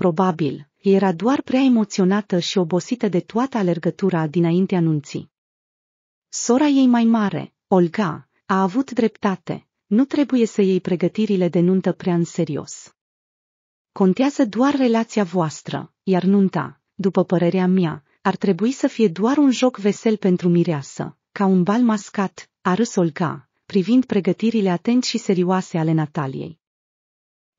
Probabil, era doar prea emoționată și obosită de toată alergătura dinainte anunții. Sora ei mai mare, Olga, a avut dreptate, nu trebuie să iei pregătirile de nuntă prea în serios. Contează doar relația voastră, iar nunta, după părerea mea, ar trebui să fie doar un joc vesel pentru mireasă, ca un bal mascat, a râs Olga, privind pregătirile atent și serioase ale Nataliei.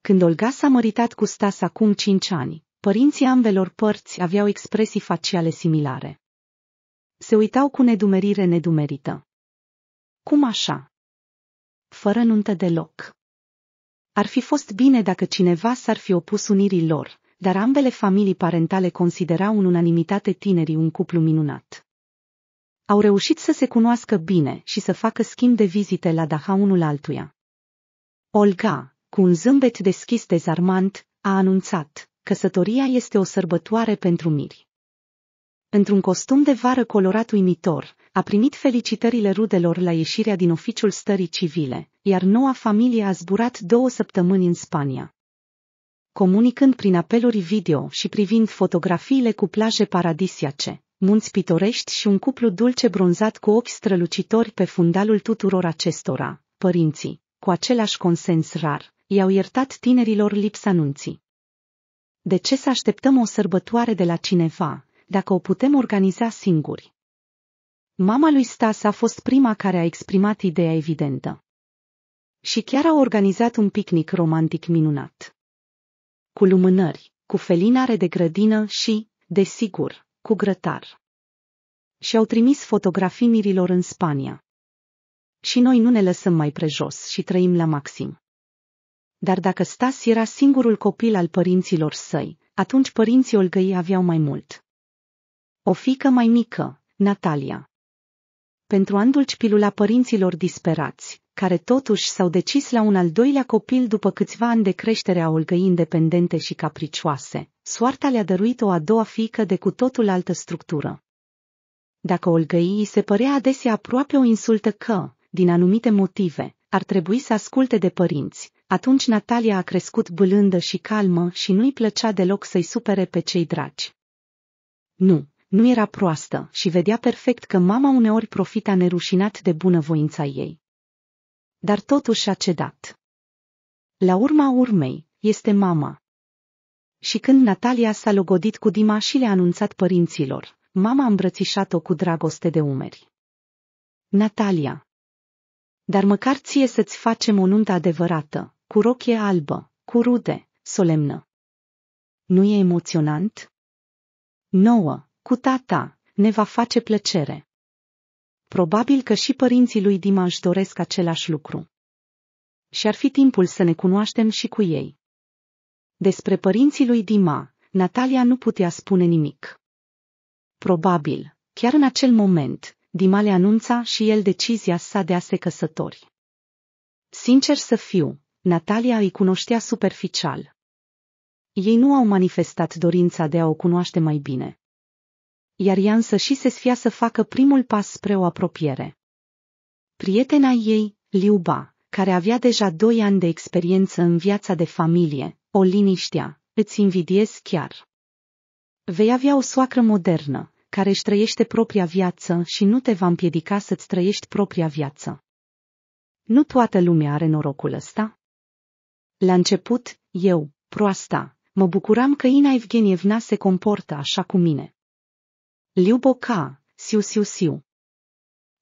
Când Olga s-a măritat cu Stas acum cinci ani, părinții ambelor părți aveau expresii faciale similare. Se uitau cu nedumerire nedumerită. Cum așa? Fără nuntă deloc. Ar fi fost bine dacă cineva s-ar fi opus unirii lor, dar ambele familii parentale considerau în unanimitate tinerii un cuplu minunat. Au reușit să se cunoască bine și să facă schimb de vizite la Daha unul altuia. Olga, cu un zâmbet deschis dezarmant, a anunțat, căsătoria este o sărbătoare pentru miri. Într-un costum de vară colorat uimitor, a primit felicitările rudelor la ieșirea din oficiul stării civile, iar noua familie a zburat două săptămâni în Spania. Comunicând prin apeluri video și privind fotografiile cu plaje paradisiace, munți pitorești și un cuplu dulce bronzat cu ochi strălucitori pe fundalul tuturor acestora, părinții, cu același consens rar, i-au iertat tinerilor lipsa nunții. De ce să așteptăm o sărbătoare de la cineva, dacă o putem organiza singuri? Mama lui Stas a fost prima care a exprimat ideea evidentă. Și chiar a organizat un picnic romantic minunat. Cu lumânări, cu felinare de grădină și, desigur, cu grătar. Și-au trimis fotografii mirilor în Spania. Și noi nu ne lăsăm mai prejos și trăim la maxim. Dar dacă Stas era singurul copil al părinților săi, atunci părinții Olgăi aveau mai mult. O fică mai mică, Natalia. Pentru a îndulci pilula părinților disperați, care totuși s-au decis la un al doilea copil după câțiva ani de creștere a Olgăi independente și capricioase, soarta le-a dăruit o a doua fică de cu totul altă structură. Dacă Olgăi îi se părea adesea aproape o insultă că, din anumite motive, ar trebui să asculte de părinți, atunci Natalia a crescut bâlândă și calmă și nu-i plăcea deloc să-i supere pe cei dragi. Nu, nu era proastă și vedea perfect că mama uneori profita nerușinat de bunăvoința ei. Dar totuși a cedat. La urma urmei, este mama. Și când Natalia s-a logodit cu Dima și le-a anunțat părinților, mama a îmbrățișat-o cu dragoste de umeri. Natalia. Dar măcar ție să-ți facem o nuntă adevărată, cu rochie albă, cu rude, solemnă. Nu e emoționant? Nouă, cu tata, ne va face plăcere. Probabil că și părinții lui Dima își doresc același lucru. Și ar fi timpul să ne cunoaștem și cu ei. Despre părinții lui Dima, Natalia nu putea spune nimic. Probabil, chiar în acel moment, Dima le anunța și el decizia sa de a se căsători. Sincer să fiu, Natalia îi cunoștea superficial. Ei nu au manifestat dorința de a o cunoaște mai bine. Iar ea însă și se sfia să facă primul pas spre o apropiere. Prietena ei, Liuba, care avea deja doi ani de experiență în viața de familie, o liniștea, îți invidiez chiar. Vei avea o soacră modernă, care își trăiește propria viață și nu te va împiedica să-ți trăiești propria viață. Nu toată lumea are norocul ăsta. La început, eu, proasta, mă bucuram că Ina Evgenievna se comportă așa cu mine. Liuboca, siu siu siu.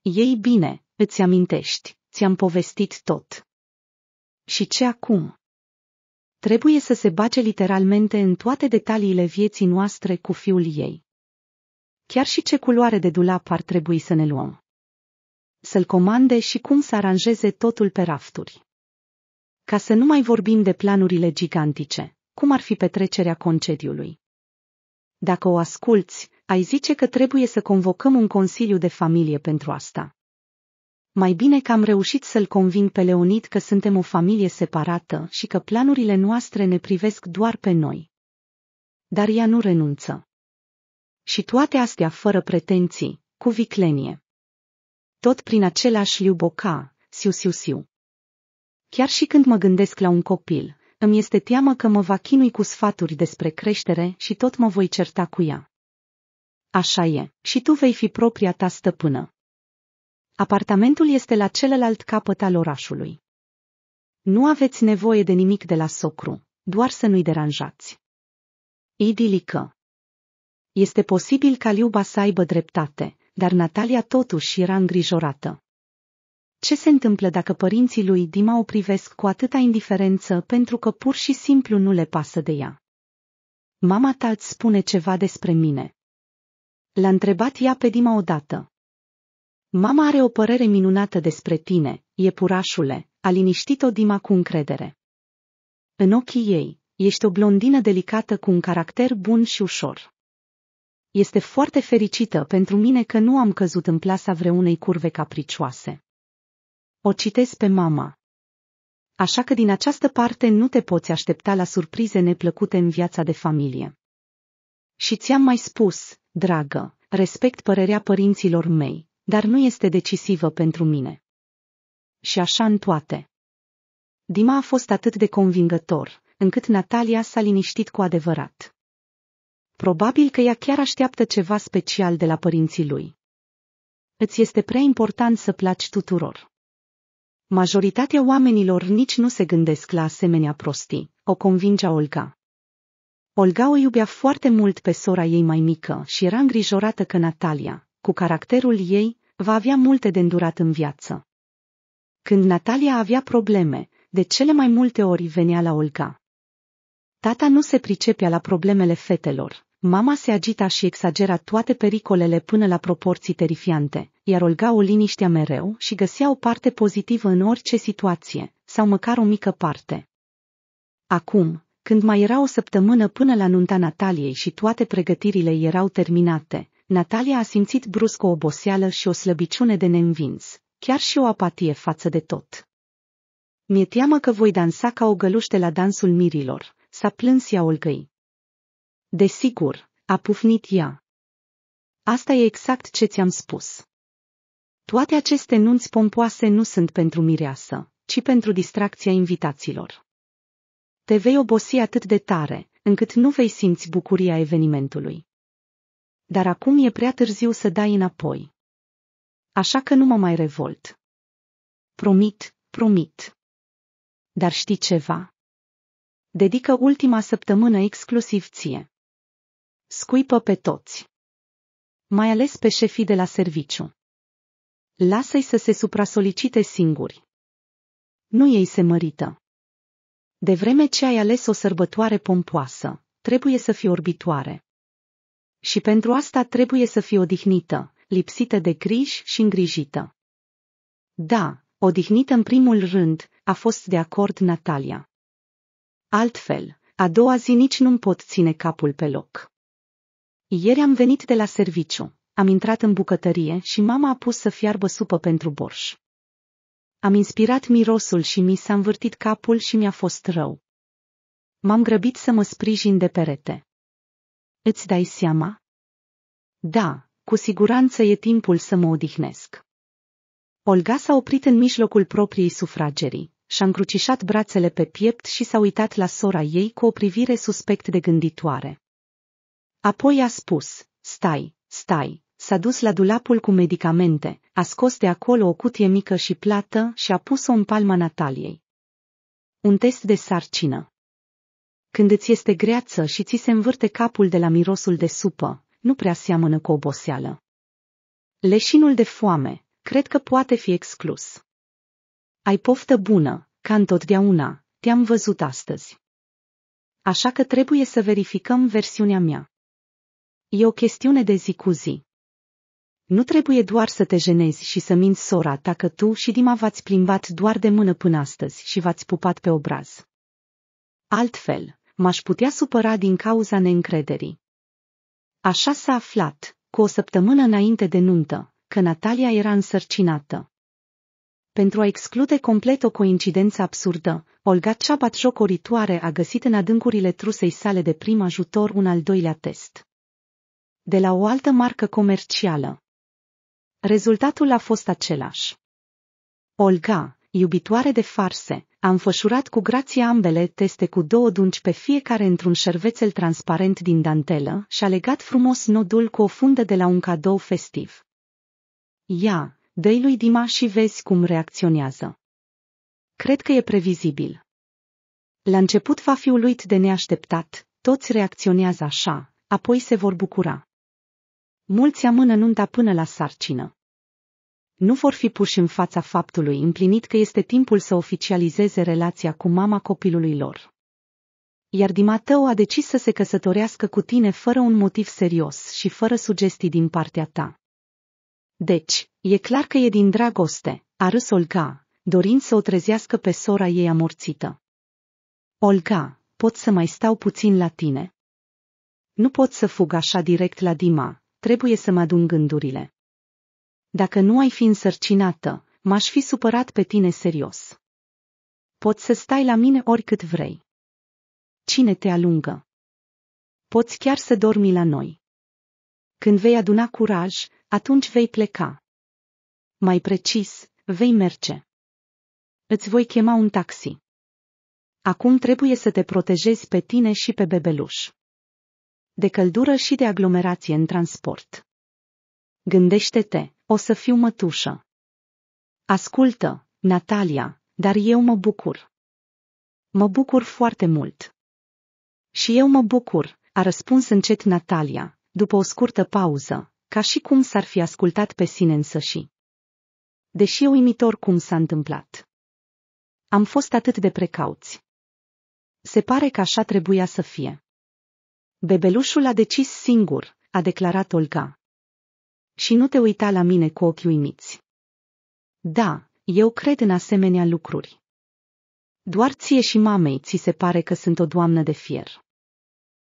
Ei bine, îți amintești, ți-am povestit tot. Și ce acum? Trebuie să se bace literalmente în toate detaliile vieții noastre cu fiul ei. Chiar și ce culoare de dulap ar trebui să ne luăm. Să-l comande și cum să aranjeze totul pe rafturi. Ca să nu mai vorbim de planurile gigantice, cum ar fi petrecerea concediului. Dacă o asculți, ai zice că trebuie să convocăm un consiliu de familie pentru asta. Mai bine că am reușit să-l conving pe Leonid că suntem o familie separată și că planurile noastre ne privesc doar pe noi. Dar ea nu renunță. Și toate astea fără pretenții, cu viclenie. Tot prin același liuboca, siu siu siu. Chiar și când mă gândesc la un copil, îmi este teamă că mă va chinui cu sfaturi despre creștere și tot mă voi certa cu ea. Așa e, și tu vei fi propria ta stăpână. Apartamentul este la celălalt capăt al orașului. Nu aveți nevoie de nimic de la socru, doar să nu-i deranjați. Idilică. Este posibil ca Liuba să aibă dreptate, dar Natalia totuși era îngrijorată. Ce se întâmplă dacă părinții lui Dima o privesc cu atâta indiferență pentru că pur și simplu nu le pasă de ea? Mama ta îți spune ceva despre mine. L-a întrebat ea pe Dima odată. Mama are o părere minunată despre tine, e purașule, a liniștit-o Dima cu încredere. În ochii ei, ești o blondină delicată cu un caracter bun și ușor. Este foarte fericită pentru mine că nu am căzut în plasa vreunei curve capricioase. O citesc pe mama. Așa că din această parte nu te poți aștepta la surprize neplăcute în viața de familie. Și ți-am mai spus, dragă, respect părerea părinților mei, dar nu este decisivă pentru mine. Și așa în toate. Dima a fost atât de convingător, încât Natalia s-a liniștit cu adevărat. Probabil că ea chiar așteaptă ceva special de la părinții lui. Îți este prea important să placi tuturor. Majoritatea oamenilor nici nu se gândesc la asemenea prostii, o convingea Olga. Olga o iubea foarte mult pe sora ei mai mică și era îngrijorată că Natalia, cu caracterul ei, va avea multe de îndurat în viață. Când Natalia avea probleme, de cele mai multe ori venea la Olga. Tata nu se pricepea la problemele fetelor, Mama se agita și exagera toate pericolele până la proporții terifiante, iar Olga o liniștea mereu și găsea o parte pozitivă în orice situație, sau măcar o mică parte. Acum, când mai era o săptămână până la nunta Nataliei și toate pregătirile erau terminate, Natalia a simțit brusc o oboseală și o slăbiciune de neînvins, chiar și o apatie față de tot. Mi-e teamă că voi dansa ca o găluște la dansul mirilor, s-a plâns ea olgăi. Desigur, a pufnit ea. Asta e exact ce ți-am spus. Toate aceste nunți pompoase nu sunt pentru mireasă, ci pentru distracția invitaților. Te vei obosi atât de tare, încât nu vei simți bucuria evenimentului. Dar acum e prea târziu să dai înapoi. Așa că nu mă mai revolt. Promit, promit. Dar știi ceva? Dedică ultima săptămână exclusiv ție. Scuipă pe toți. Mai ales pe șefii de la serviciu. Lasă-i să se supra supra-solicite singuri. Nu ei se mărită. De vreme ce ai ales o sărbătoare pompoasă, trebuie să fii orbitoare. Și pentru asta trebuie să fii odihnită, lipsită de griji și îngrijită. Da, odihnită în primul rând, a fost de acord Natalia. Altfel, a doua zi nici nu-mi pot ține capul pe loc. Ieri am venit de la serviciu, am intrat în bucătărie și mama a pus să fiarbă supă pentru borș. Am inspirat mirosul și mi s-a învârtit capul și mi-a fost rău. M-am grăbit să mă sprijin de perete. Îți dai seama? Da, cu siguranță e timpul să mă odihnesc. Olga s-a oprit în mijlocul propriei sufragerii, și-a încrucișat brațele pe piept și s-a uitat la sora ei cu o privire suspect de gânditoare. Apoi a spus, stai, stai, s-a dus la dulapul cu medicamente, a scos de acolo o cutie mică și plată și a pus-o în palma Nataliei. Un test de sarcină. Când îți este greață și ți se învârte capul de la mirosul de supă, nu prea seamănă cu oboseală. Leșinul de foame, cred că poate fi exclus. Ai poftă bună, ca întotdeauna, te-am văzut astăzi. Așa că trebuie să verificăm versiunea mea. E o chestiune de zi cu zi. Nu trebuie doar să te jenezi și să minți sora ta că tu și Dima v-ați plimbat doar de mână până astăzi și v-ați pupat pe obraz. Altfel, m-aș putea supăra din cauza neîncrederii. Așa s-a aflat, cu o săptămână înainte de nuntă, că Natalia era însărcinată. Pentru a exclude complet o coincidență absurdă, Olga Ceabat jocoritoare a găsit în adâncurile trusei sale de prim ajutor un al doilea test de la o altă marcă comercială. Rezultatul a fost același. Olga, iubitoare de farse, a înfășurat cu grație ambele teste cu două dungi pe fiecare într-un șervețel transparent din dantelă și a legat frumos nodul cu o fundă de la un cadou festiv. Ia, dă lui Dima și vezi cum reacționează. Cred că e previzibil. La început va fi uluit de neașteptat, toți reacționează așa, apoi se vor bucura mulți amână nunta până la sarcină. Nu vor fi puși în fața faptului împlinit că este timpul să oficializeze relația cu mama copilului lor. Iar Dimateu a decis să se căsătorească cu tine fără un motiv serios și fără sugestii din partea ta. Deci, e clar că e din dragoste, a râs Olga, dorind să o trezească pe sora ei amorțită. Olga, pot să mai stau puțin la tine? Nu pot să fug așa direct la Dima, trebuie să mă adun gândurile. Dacă nu ai fi însărcinată, m-aș fi supărat pe tine serios. Poți să stai la mine oricât vrei. Cine te alungă? Poți chiar să dormi la noi. Când vei aduna curaj, atunci vei pleca. Mai precis, vei merge. Îți voi chema un taxi. Acum trebuie să te protejezi pe tine și pe bebeluș de căldură și de aglomerație în transport. Gândește-te, o să fiu mătușă. Ascultă, Natalia, dar eu mă bucur. Mă bucur foarte mult. Și eu mă bucur, a răspuns încet Natalia, după o scurtă pauză, ca și cum s-ar fi ascultat pe sine însăși. Deși e uimitor cum s-a întâmplat. Am fost atât de precauți. Se pare că așa trebuia să fie. Bebelușul a decis singur, a declarat Olga. Și nu te uita la mine cu ochi uimiți. Da, eu cred în asemenea lucruri. Doar ție și mamei ți se pare că sunt o doamnă de fier.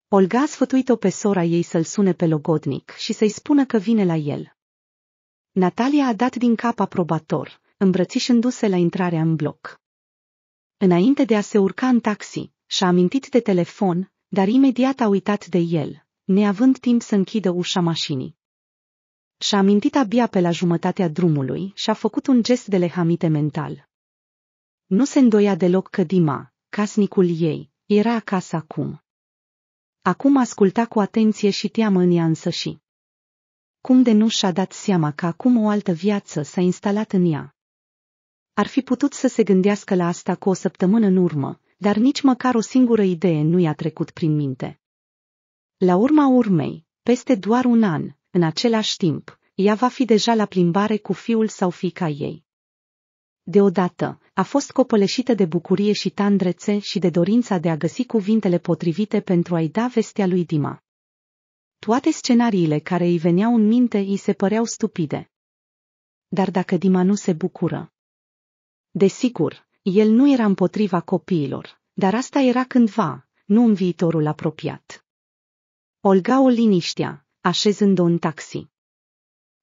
Olga a sfătuit-o pe sora ei să-l sune pe logodnic și să-i spună că vine la el. Natalia a dat din cap aprobator, îmbrățișându-se la intrarea în bloc. Înainte de a se urca în taxi, și-a amintit de telefon, dar imediat a uitat de el, neavând timp să închidă ușa mașinii. Și-a amintit abia pe la jumătatea drumului și a făcut un gest de lehamite mental. Nu se îndoia deloc că Dima, casnicul ei, era acasă acum. Acum asculta cu atenție și teamă în ea însăși. Cum de nu și-a dat seama că acum o altă viață s-a instalat în ea. Ar fi putut să se gândească la asta cu o săptămână în urmă, dar nici măcar o singură idee nu i-a trecut prin minte. La urma urmei, peste doar un an, în același timp, ea va fi deja la plimbare cu fiul sau fica ei. Deodată, a fost copăleșită de bucurie și tandrețe și de dorința de a găsi cuvintele potrivite pentru a-i da vestea lui Dima. Toate scenariile care îi veneau în minte îi se păreau stupide. Dar dacă Dima nu se bucură? Desigur, el nu era împotriva copiilor, dar asta era cândva, nu în viitorul apropiat. Olga o liniștea, așezând-o în taxi.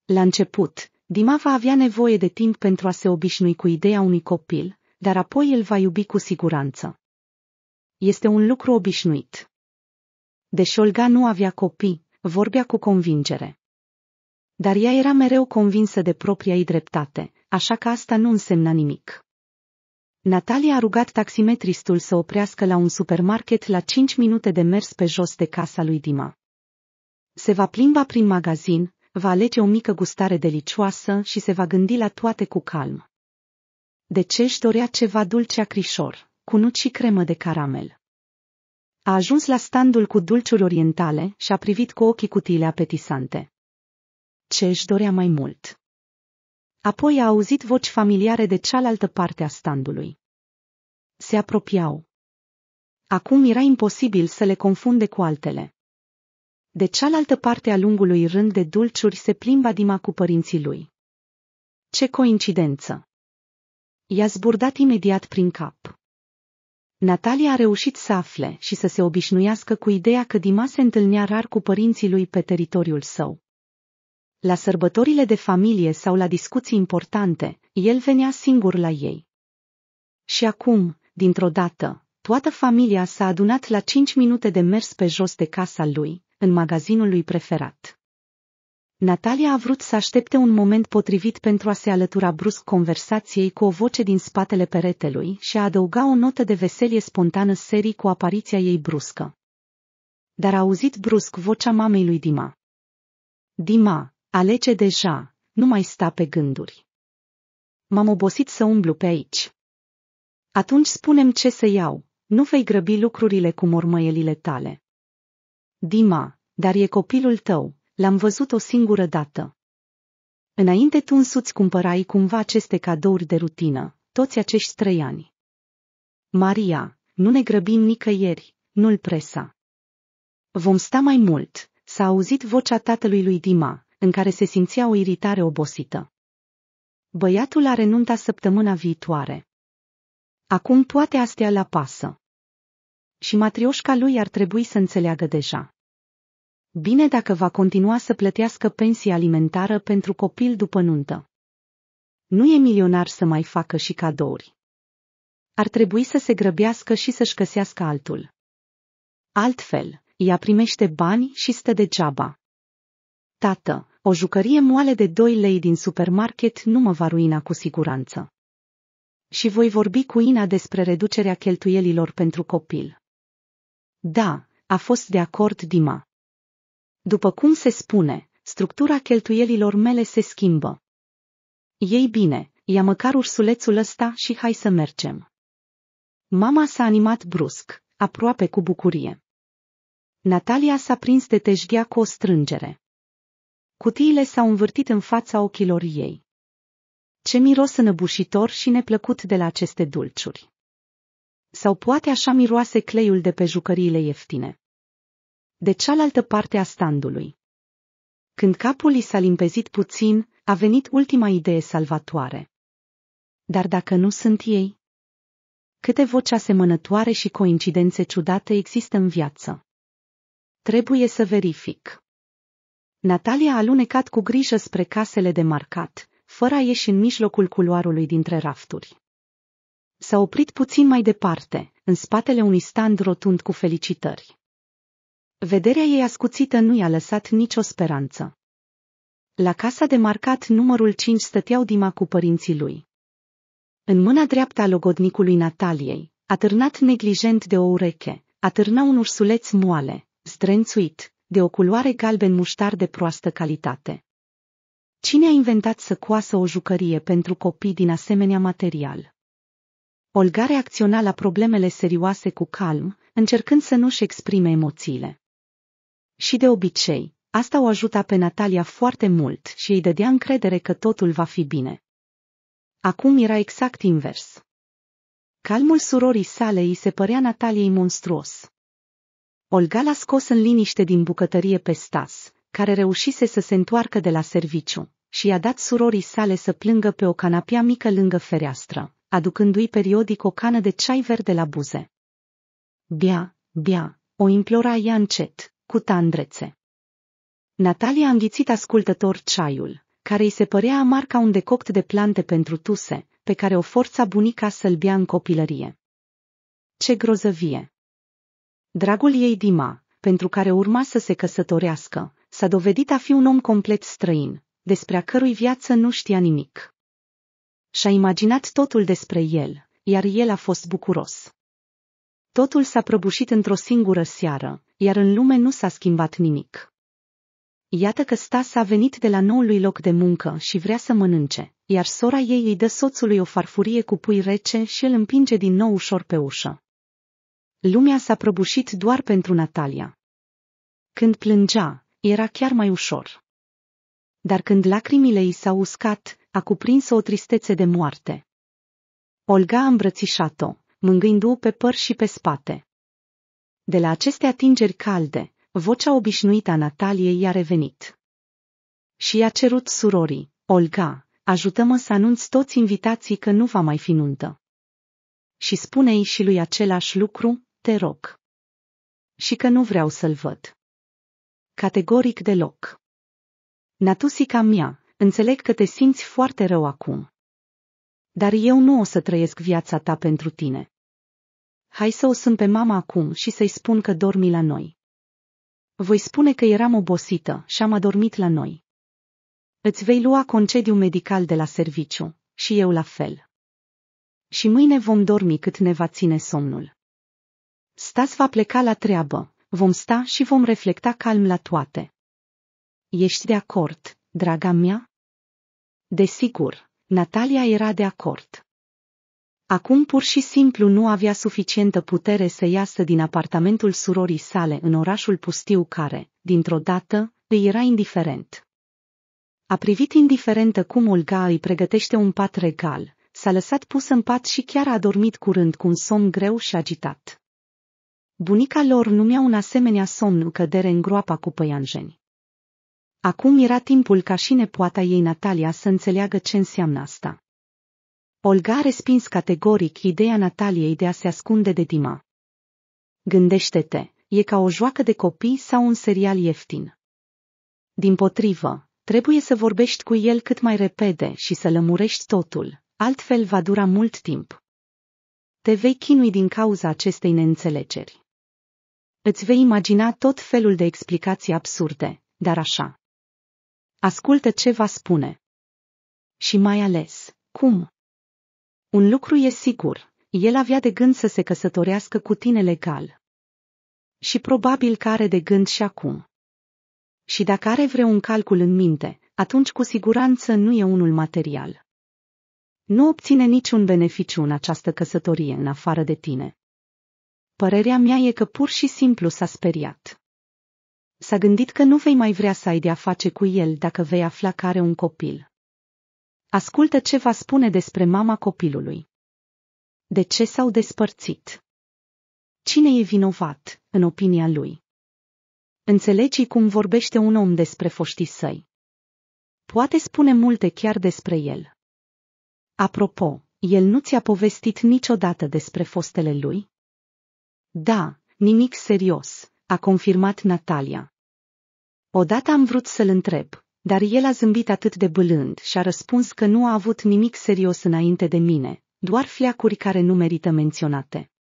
La început, Dima va avea nevoie de timp pentru a se obișnui cu ideea unui copil, dar apoi el va iubi cu siguranță. Este un lucru obișnuit. Deși Olga nu avea copii, vorbea cu convingere. Dar ea era mereu convinsă de propria ei dreptate, așa că asta nu însemna nimic. Natalia a rugat taximetristul să oprească la un supermarket la 5 minute de mers pe jos de casa lui Dima. Se va plimba prin magazin, va alege o mică gustare delicioasă și se va gândi la toate cu calm. De ce își dorea ceva dulce acrișor, cu nuci și cremă de caramel? A ajuns la standul cu dulciuri orientale și a privit cu ochii cutiile apetisante. Ce își dorea mai mult? Apoi a auzit voci familiare de cealaltă parte a standului. Se apropiau. Acum era imposibil să le confunde cu altele. De cealaltă parte a lungului rând de dulciuri se plimba Dima cu părinții lui. Ce coincidență! I-a zburdat imediat prin cap. Natalia a reușit să afle și să se obișnuiască cu ideea că Dima se întâlnea rar cu părinții lui pe teritoriul său. La sărbătorile de familie sau la discuții importante, el venea singur la ei. Și acum, dintr-o dată, toată familia s-a adunat la cinci minute de mers pe jos de casa lui, în magazinul lui preferat. Natalia a vrut să aștepte un moment potrivit pentru a se alătura brusc conversației cu o voce din spatele peretelui și a adăuga o notă de veselie spontană serii cu apariția ei bruscă. Dar a auzit brusc vocea mamei lui Dima. Dima, Alege deja, nu mai sta pe gânduri. M-am obosit să umblu pe aici. Atunci spunem ce să iau, nu vei grăbi lucrurile cu mormăielile tale. Dima, dar e copilul tău, l-am văzut o singură dată. Înainte tu însuți cumpărai cumva aceste cadouri de rutină, toți acești trei ani. Maria, nu ne grăbim nicăieri, nu-l presa. Vom sta mai mult, s-a auzit vocea tatălui lui Dima, în care se simțea o iritare obosită. Băiatul a renunta săptămâna viitoare. Acum poate astea la pasă. Și matrioșca lui ar trebui să înțeleagă deja. Bine dacă va continua să plătească pensie alimentară pentru copil după nuntă. Nu e milionar să mai facă și cadouri. Ar trebui să se grăbească și să-și găsească altul. Altfel, ea primește bani și stă degeaba. Tată, o jucărie moale de 2 lei din supermarket nu mă va ruina cu siguranță. Și voi vorbi cu Ina despre reducerea cheltuielilor pentru copil. Da, a fost de acord Dima. După cum se spune, structura cheltuielilor mele se schimbă. Ei bine, ia măcar ursulețul ăsta și hai să mergem. Mama s-a animat brusc, aproape cu bucurie. Natalia s-a prins de teșghea cu o strângere. Cutiile s-au învârtit în fața ochilor ei. Ce miros înăbușitor și neplăcut de la aceste dulciuri! Sau poate așa miroase cleiul de pe jucăriile ieftine. De cealaltă parte a standului. Când capul i s-a limpezit puțin, a venit ultima idee salvatoare. Dar dacă nu sunt ei? Câte voci asemănătoare și coincidențe ciudate există în viață? Trebuie să verific. Natalia a alunecat cu grijă spre casele de marcat, fără a ieși în mijlocul culoarului dintre rafturi. S-a oprit puțin mai departe, în spatele unui stand rotund cu felicitări. Vederea ei ascuțită nu i-a lăsat nicio speranță. La casa de marcat numărul 5 stăteau Dima cu părinții lui. În mâna dreaptă a logodnicului Nataliei, atârnat neglijent de o ureche, atârna un ursuleț moale, zdrențuit, de o culoare galben muștar de proastă calitate. Cine a inventat să coasă o jucărie pentru copii din asemenea material? Olga reacționa la problemele serioase cu calm, încercând să nu-și exprime emoțiile. Și de obicei, asta o ajuta pe Natalia foarte mult și îi dădea încredere că totul va fi bine. Acum era exact invers. Calmul surorii sale îi se părea Nataliei monstruos. Olga l-a scos în liniște din bucătărie pe Stas, care reușise să se întoarcă de la serviciu, și i-a dat surorii sale să plângă pe o canapea mică lângă fereastră, aducându-i periodic o cană de ceai verde la buze. Bia, bia, o implora ea încet, cu tandrețe. Natalia a înghițit ascultător ceaiul, care îi se părea amar ca un decoct de plante pentru tuse, pe care o forța bunica să-l bea în copilărie. Ce grozăvie! Dragul ei Dima, pentru care urma să se căsătorească, s-a dovedit a fi un om complet străin, despre a cărui viață nu știa nimic. Și-a imaginat totul despre el, iar el a fost bucuros. Totul s-a prăbușit într-o singură seară, iar în lume nu s-a schimbat nimic. Iată că Stas a venit de la noului loc de muncă și vrea să mănânce, iar sora ei îi dă soțului o farfurie cu pui rece și îl împinge din nou ușor pe ușă. Lumea s-a prăbușit doar pentru Natalia. Când plângea, era chiar mai ușor. Dar când lacrimile i s-au uscat, a cuprins o tristețe de moarte. Olga a îmbrățișat-o, mângâindu-o pe păr și pe spate. De la aceste atingeri calde, vocea obișnuită a Nataliei i-a revenit. Și i-a cerut surorii, Olga, ajută-mă să anunț toți invitații că nu va mai fi nuntă. Și spune-i și lui același lucru, te rog. Și că nu vreau să-l văd. Categoric deloc. Natusica mea, înțeleg că te simți foarte rău acum. Dar eu nu o să trăiesc viața ta pentru tine. Hai să o sun pe mama acum și să-i spun că dormi la noi. Voi spune că eram obosită și am adormit la noi. Îți vei lua concediu medical de la serviciu, și eu la fel. Și mâine vom dormi cât ne va ține somnul. Stas va pleca la treabă, vom sta și vom reflecta calm la toate. Ești de acord, draga mea? Desigur, Natalia era de acord. Acum pur și simplu nu avea suficientă putere să iasă din apartamentul surorii sale în orașul pustiu care, dintr-o dată, îi era indiferent. A privit indiferentă cum Olga îi pregătește un pat regal, s-a lăsat pus în pat și chiar a dormit curând cu un somn greu și agitat. Bunica lor numea un asemenea somn cădere în groapa cu păianjeni. Acum era timpul ca și nepoata ei Natalia să înțeleagă ce înseamnă asta. Olga a respins categoric ideea Nataliei de a se ascunde de Dima. Gândește-te, e ca o joacă de copii sau un serial ieftin. Din potrivă, trebuie să vorbești cu el cât mai repede și să lămurești totul, altfel va dura mult timp. Te vei chinui din cauza acestei neînțelegeri. Îți vei imagina tot felul de explicații absurde, dar așa. Ascultă ce va spune. Și mai ales, cum? Un lucru e sigur, el avea de gând să se căsătorească cu tine legal. Și probabil că are de gând și acum. Și dacă are vreun calcul în minte, atunci cu siguranță nu e unul material. Nu obține niciun beneficiu în această căsătorie în afară de tine. Părerea mea e că pur și simplu s-a speriat. S-a gândit că nu vei mai vrea să ai de-a face cu el dacă vei afla că are un copil. Ascultă ce va spune despre mama copilului. De ce s-au despărțit? Cine e vinovat, în opinia lui? Înțelegi cum vorbește un om despre foștii săi. Poate spune multe chiar despre el. Apropo, el nu ți-a povestit niciodată despre fostele lui? Da, nimic serios, a confirmat Natalia. Odată am vrut să-l întreb, dar el a zâmbit atât de bâlând și a răspuns că nu a avut nimic serios înainte de mine, doar fleacuri care nu merită menționate.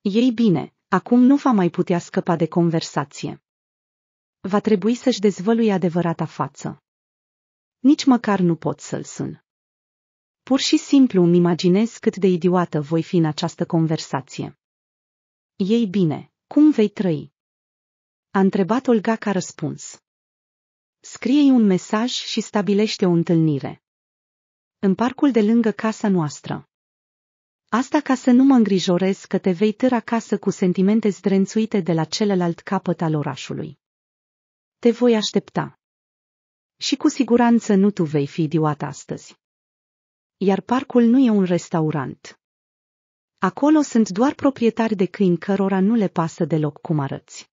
Ei bine, acum nu va mai putea scăpa de conversație. Va trebui să-și dezvăluie adevărata față. Nici măcar nu pot să-l sun. Pur și simplu îmi imaginez cât de idiotă voi fi în această conversație. Ei bine, cum vei trăi? A întrebat Olga ca răspuns. Scrie-i un mesaj și stabilește o întâlnire. În parcul de lângă casa noastră. Asta ca să nu mă îngrijorez că te vei târa acasă cu sentimente zdrențuite de la celălalt capăt al orașului. Te voi aștepta. Și cu siguranță nu tu vei fi idiot astăzi. Iar parcul nu e un restaurant. Acolo sunt doar proprietari de câini cărora nu le pasă deloc cum arăți.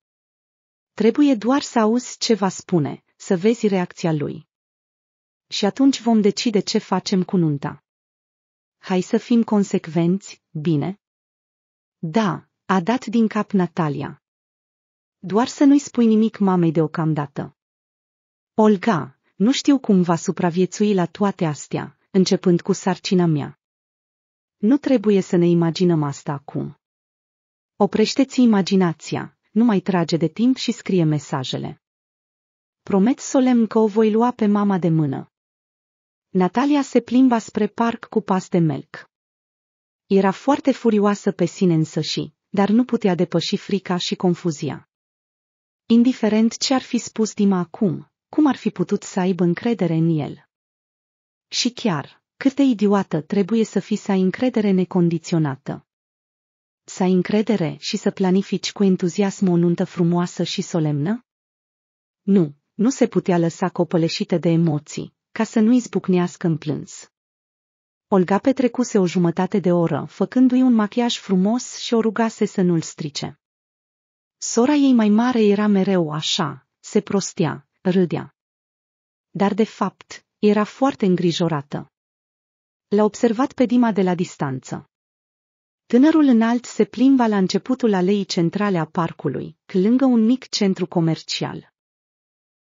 Trebuie doar să auzi ce va spune, să vezi reacția lui. Și atunci vom decide ce facem cu nunta. Hai să fim consecvenți, bine? Da, a dat din cap Natalia. Doar să nu-i spui nimic mamei deocamdată. Olga, nu știu cum va supraviețui la toate astea, începând cu sarcina mea. Nu trebuie să ne imaginăm asta acum. Oprește-ți imaginația, nu mai trage de timp și scrie mesajele. Promet solemn că o voi lua pe mama de mână. Natalia se plimba spre parc cu pas de melc. Era foarte furioasă pe sine însăși, dar nu putea depăși frica și confuzia. Indiferent ce ar fi spus Dima acum, cum ar fi putut să aibă încredere în el? Și chiar, cât de idiotă trebuie să fii să ai încredere necondiționată. Să ai încredere și să planifici cu entuziasm o nuntă frumoasă și solemnă? Nu, nu se putea lăsa copăleșită de emoții, ca să nu izbucnească în plâns. Olga petrecuse o jumătate de oră făcându-i un machiaj frumos și o rugase să nu-l strice. Sora ei mai mare era mereu așa, se prostea, râdea. Dar de fapt, era foarte îngrijorată. L-a observat pe Dima de la distanță. Tânărul înalt se plimba la începutul aleii centrale a parcului, lângă un mic centru comercial.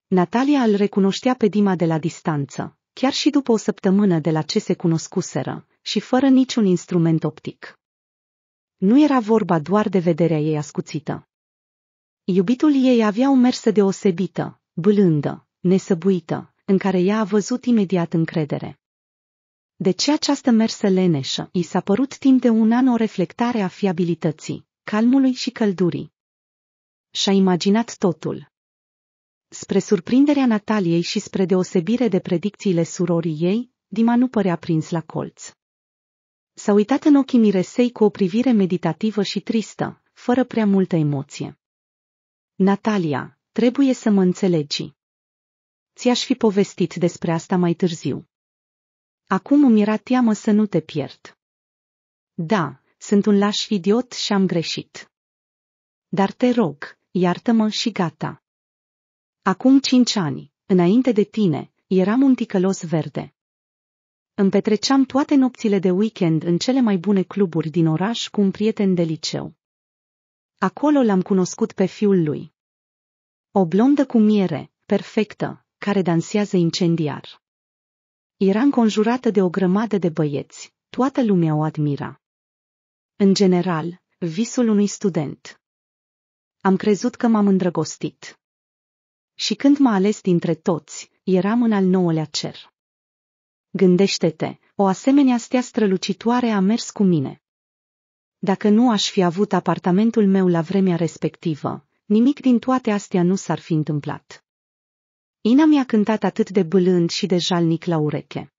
Natalia îl recunoștea pe Dima de la distanță, chiar și după o săptămână de la ce se cunoscuseră, și fără niciun instrument optic. Nu era vorba doar de vederea ei ascuțită. Iubitul ei avea o mersă deosebită, blândă, nesăbuită, în care ea a văzut imediat încredere. De ce această mersă leneșă? I s-a părut timp de un an o reflectare a fiabilității, calmului și căldurii. Și-a imaginat totul. Spre surprinderea Nataliei și spre deosebire de predicțiile surorii ei, Dima nu părea prins la colț. S-a uitat în ochii miresei cu o privire meditativă și tristă, fără prea multă emoție. Natalia, trebuie să mă înțelegi. Ți-aș fi povestit despre asta mai târziu. Acum îmi era teamă să nu te pierd. Da, sunt un laș idiot și am greșit. Dar te rog, iartă-mă și gata. Acum cinci ani, înainte de tine, eram un ticălos verde. Îmi petreceam toate nopțile de weekend în cele mai bune cluburi din oraș cu un prieten de liceu. Acolo l-am cunoscut pe fiul lui. O blondă cu miere, perfectă, care dansează incendiar. Era înconjurată de o grămadă de băieți, toată lumea o admira. În general, visul unui student. Am crezut că m-am îndrăgostit. Și când m-a ales dintre toți, eram în al nouălea cer. Gândește-te, o asemenea stea strălucitoare a mers cu mine. Dacă nu aș fi avut apartamentul meu la vremea respectivă, nimic din toate astea nu s-ar fi întâmplat. Ina mi-a cântat atât de bâlând și de jalnic la ureche.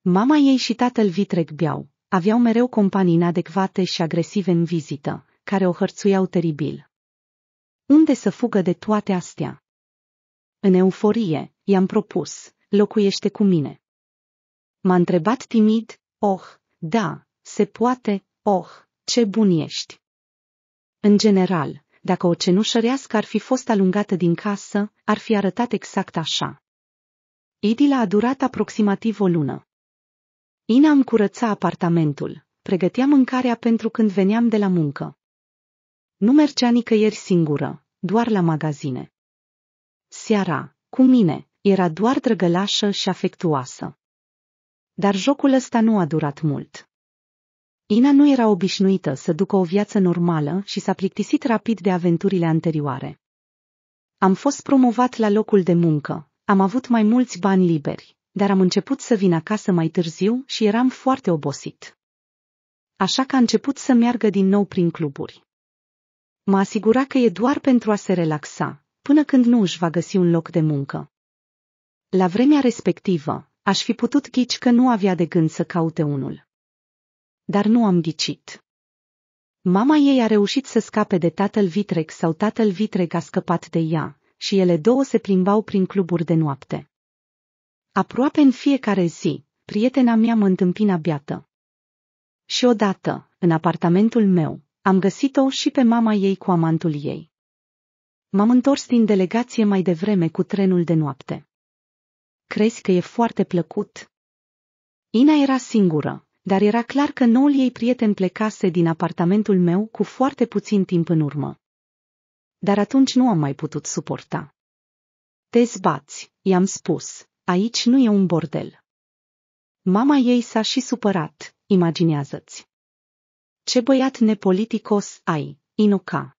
Mama ei și tatăl vitreg biau, aveau mereu companii inadecvate și agresive în vizită, care o hărțuiau teribil. Unde să fugă de toate astea? În euforie, i-am propus, locuiește cu mine. M-a întrebat timid, oh, da, se poate, oh, ce bun ești. În general, dacă o rească ar fi fost alungată din casă, ar fi arătat exact așa. Idila a durat aproximativ o lună. Ina îmi curăța apartamentul, pregătea mâncarea pentru când veneam de la muncă. Nu mergea nicăieri singură, doar la magazine. Seara, cu mine, era doar drăgălașă și afectuoasă. Dar jocul ăsta nu a durat mult. Ina nu era obișnuită să ducă o viață normală și s-a plictisit rapid de aventurile anterioare. Am fost promovat la locul de muncă, am avut mai mulți bani liberi, dar am început să vin acasă mai târziu și eram foarte obosit. Așa că a început să meargă din nou prin cluburi. Mă asigura că e doar pentru a se relaxa, până când nu își va găsi un loc de muncă. La vremea respectivă, aș fi putut ghici că nu avea de gând să caute unul dar nu am ghicit. Mama ei a reușit să scape de tatăl vitreg sau tatăl vitreg a scăpat de ea și ele două se plimbau prin cluburi de noapte. Aproape în fiecare zi, prietena mea mă întâmpina beată. Și odată, în apartamentul meu, am găsit-o și pe mama ei cu amantul ei. M-am întors din delegație mai devreme cu trenul de noapte. Crezi că e foarte plăcut? Ina era singură, dar era clar că noul ei prieten plecase din apartamentul meu cu foarte puțin timp în urmă. Dar atunci nu am mai putut suporta. Te zbați, i-am spus, aici nu e un bordel. Mama ei s-a și supărat, imaginează-ți. Ce băiat nepoliticos ai, Inuca.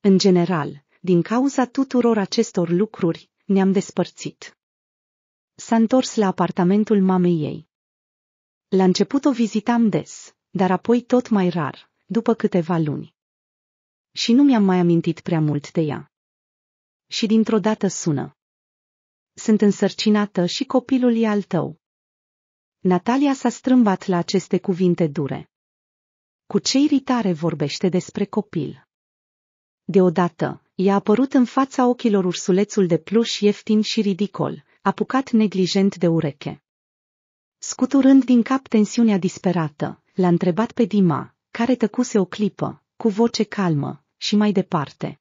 În general, din cauza tuturor acestor lucruri, ne-am despărțit. S-a întors la apartamentul mamei ei. La început o vizitam des, dar apoi tot mai rar, după câteva luni. Și nu mi-am mai amintit prea mult de ea. Și dintr-o dată sună. Sunt însărcinată și copilul e al tău. Natalia s-a strâmbat la aceste cuvinte dure. Cu ce iritare vorbește despre copil? Deodată, i-a apărut în fața ochilor ursulețul de pluș ieftin și ridicol, apucat neglijent de ureche. Scuturând din cap tensiunea disperată, l-a întrebat pe Dima, care tăcuse o clipă, cu voce calmă, și mai departe.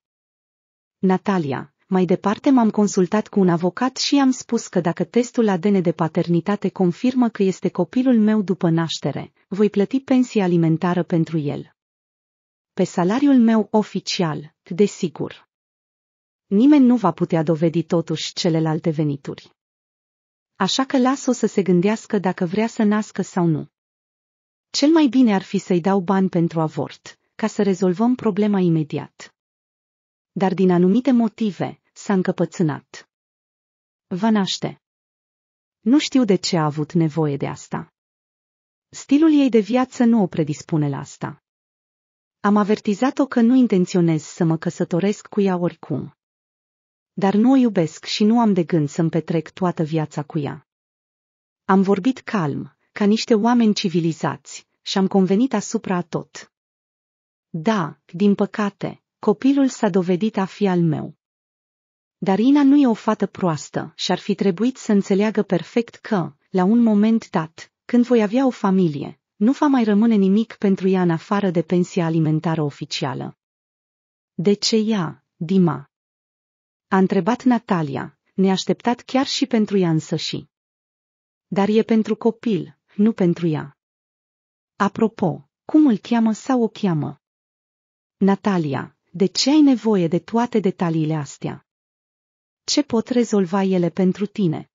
Natalia, mai departe m-am consultat cu un avocat și i-am spus că dacă testul ADN de paternitate confirmă că este copilul meu după naștere, voi plăti pensie alimentară pentru el. Pe salariul meu oficial, desigur. Nimeni nu va putea dovedi totuși celelalte venituri. Așa că las-o să se gândească dacă vrea să nască sau nu. Cel mai bine ar fi să-i dau bani pentru avort, ca să rezolvăm problema imediat. Dar din anumite motive, s-a încăpățânat. Va naște. Nu știu de ce a avut nevoie de asta. Stilul ei de viață nu o predispune la asta. Am avertizat-o că nu intenționez să mă căsătoresc cu ea oricum. Dar nu o iubesc și nu am de gând să-mi petrec toată viața cu ea. Am vorbit calm, ca niște oameni civilizați, și am convenit asupra a tot. Da, din păcate, copilul s-a dovedit a fi al meu. Dar Ina nu e o fată proastă și ar fi trebuit să înțeleagă perfect că, la un moment dat, când voi avea o familie, nu va mai rămâne nimic pentru ea în afară de pensia alimentară oficială. De ce ea, Dima? A întrebat Natalia, neașteptat chiar și pentru ea însăși. Dar e pentru copil, nu pentru ea. Apropo, cum îl cheamă sau o cheamă? Natalia, de ce ai nevoie de toate detaliile astea? Ce pot rezolva ele pentru tine?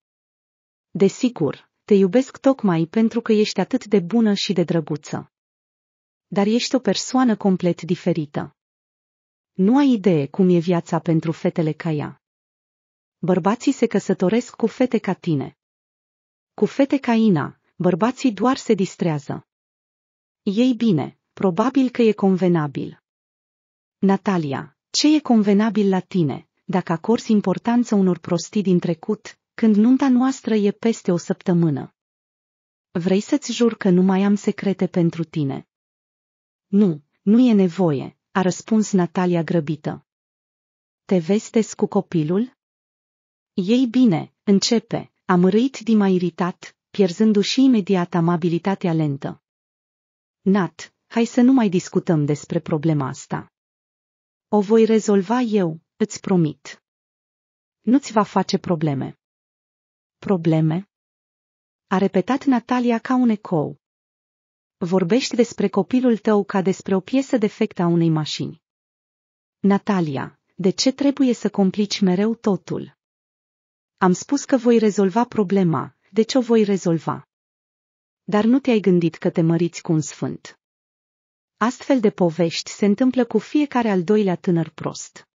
Desigur, te iubesc tocmai pentru că ești atât de bună și de drăguță. Dar ești o persoană complet diferită. Nu ai idee cum e viața pentru fetele ca ea. Bărbații se căsătoresc cu fete ca tine. Cu fete ca Ina, bărbații doar se distrează. Ei bine, probabil că e convenabil. Natalia, ce e convenabil la tine, dacă acorzi importanță unor prostii din trecut, când nunta noastră e peste o săptămână? Vrei să-ți jur că nu mai am secrete pentru tine? Nu, nu e nevoie, a răspuns Natalia grăbită. Te vestesc cu copilul? Ei bine, începe, Am râit din mai iritat, pierzându-și imediat amabilitatea lentă. Nat, hai să nu mai discutăm despre problema asta. O voi rezolva eu, îți promit. Nu-ți va face probleme. Probleme? A repetat Natalia ca un ecou. Vorbești despre copilul tău ca despre o piesă defectă a unei mașini. Natalia, de ce trebuie să complici mereu totul? Am spus că voi rezolva problema, ce o voi rezolva. Dar nu te-ai gândit că te măriți cu un sfânt. Astfel de povești se întâmplă cu fiecare al doilea tânăr prost.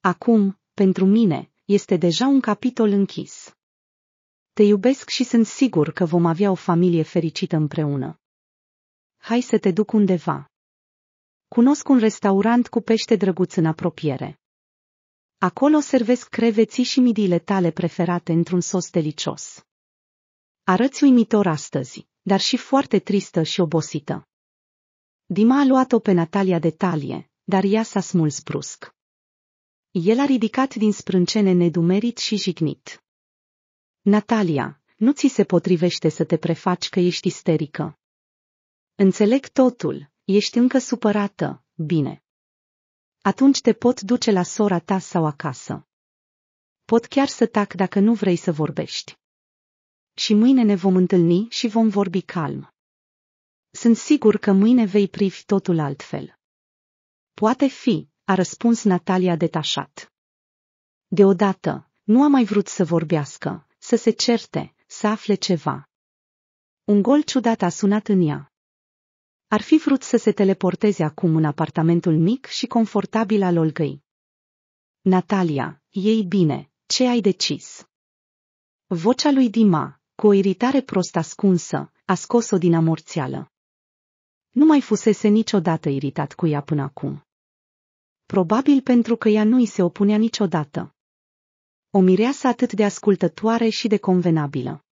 Acum, pentru mine, este deja un capitol închis. Te iubesc și sunt sigur că vom avea o familie fericită împreună hai să te duc undeva. Cunosc un restaurant cu pește drăguț în apropiere. Acolo servesc creveții și midiile tale preferate într-un sos delicios. Arăți uimitor astăzi, dar și foarte tristă și obosită. Dima a luat-o pe Natalia de talie, dar ea s-a smuls brusc. El a ridicat din sprâncene nedumerit și jignit. Natalia, nu ți se potrivește să te prefaci că ești isterică. Înțeleg totul, ești încă supărată, bine. Atunci te pot duce la sora ta sau acasă. Pot chiar să tac dacă nu vrei să vorbești. Și mâine ne vom întâlni și vom vorbi calm. Sunt sigur că mâine vei privi totul altfel. Poate fi, a răspuns Natalia detașat. Deodată, nu a mai vrut să vorbească, să se certe, să afle ceva. Un gol ciudat a sunat în ea. Ar fi vrut să se teleporteze acum în apartamentul mic și confortabil al Olgăi. Natalia, ei bine, ce ai decis? Vocea lui Dima, cu o iritare prost ascunsă, a scos-o din amorțială. Nu mai fusese niciodată iritat cu ea până acum. Probabil pentru că ea nu îi se opunea niciodată. O mireasă atât de ascultătoare și de convenabilă.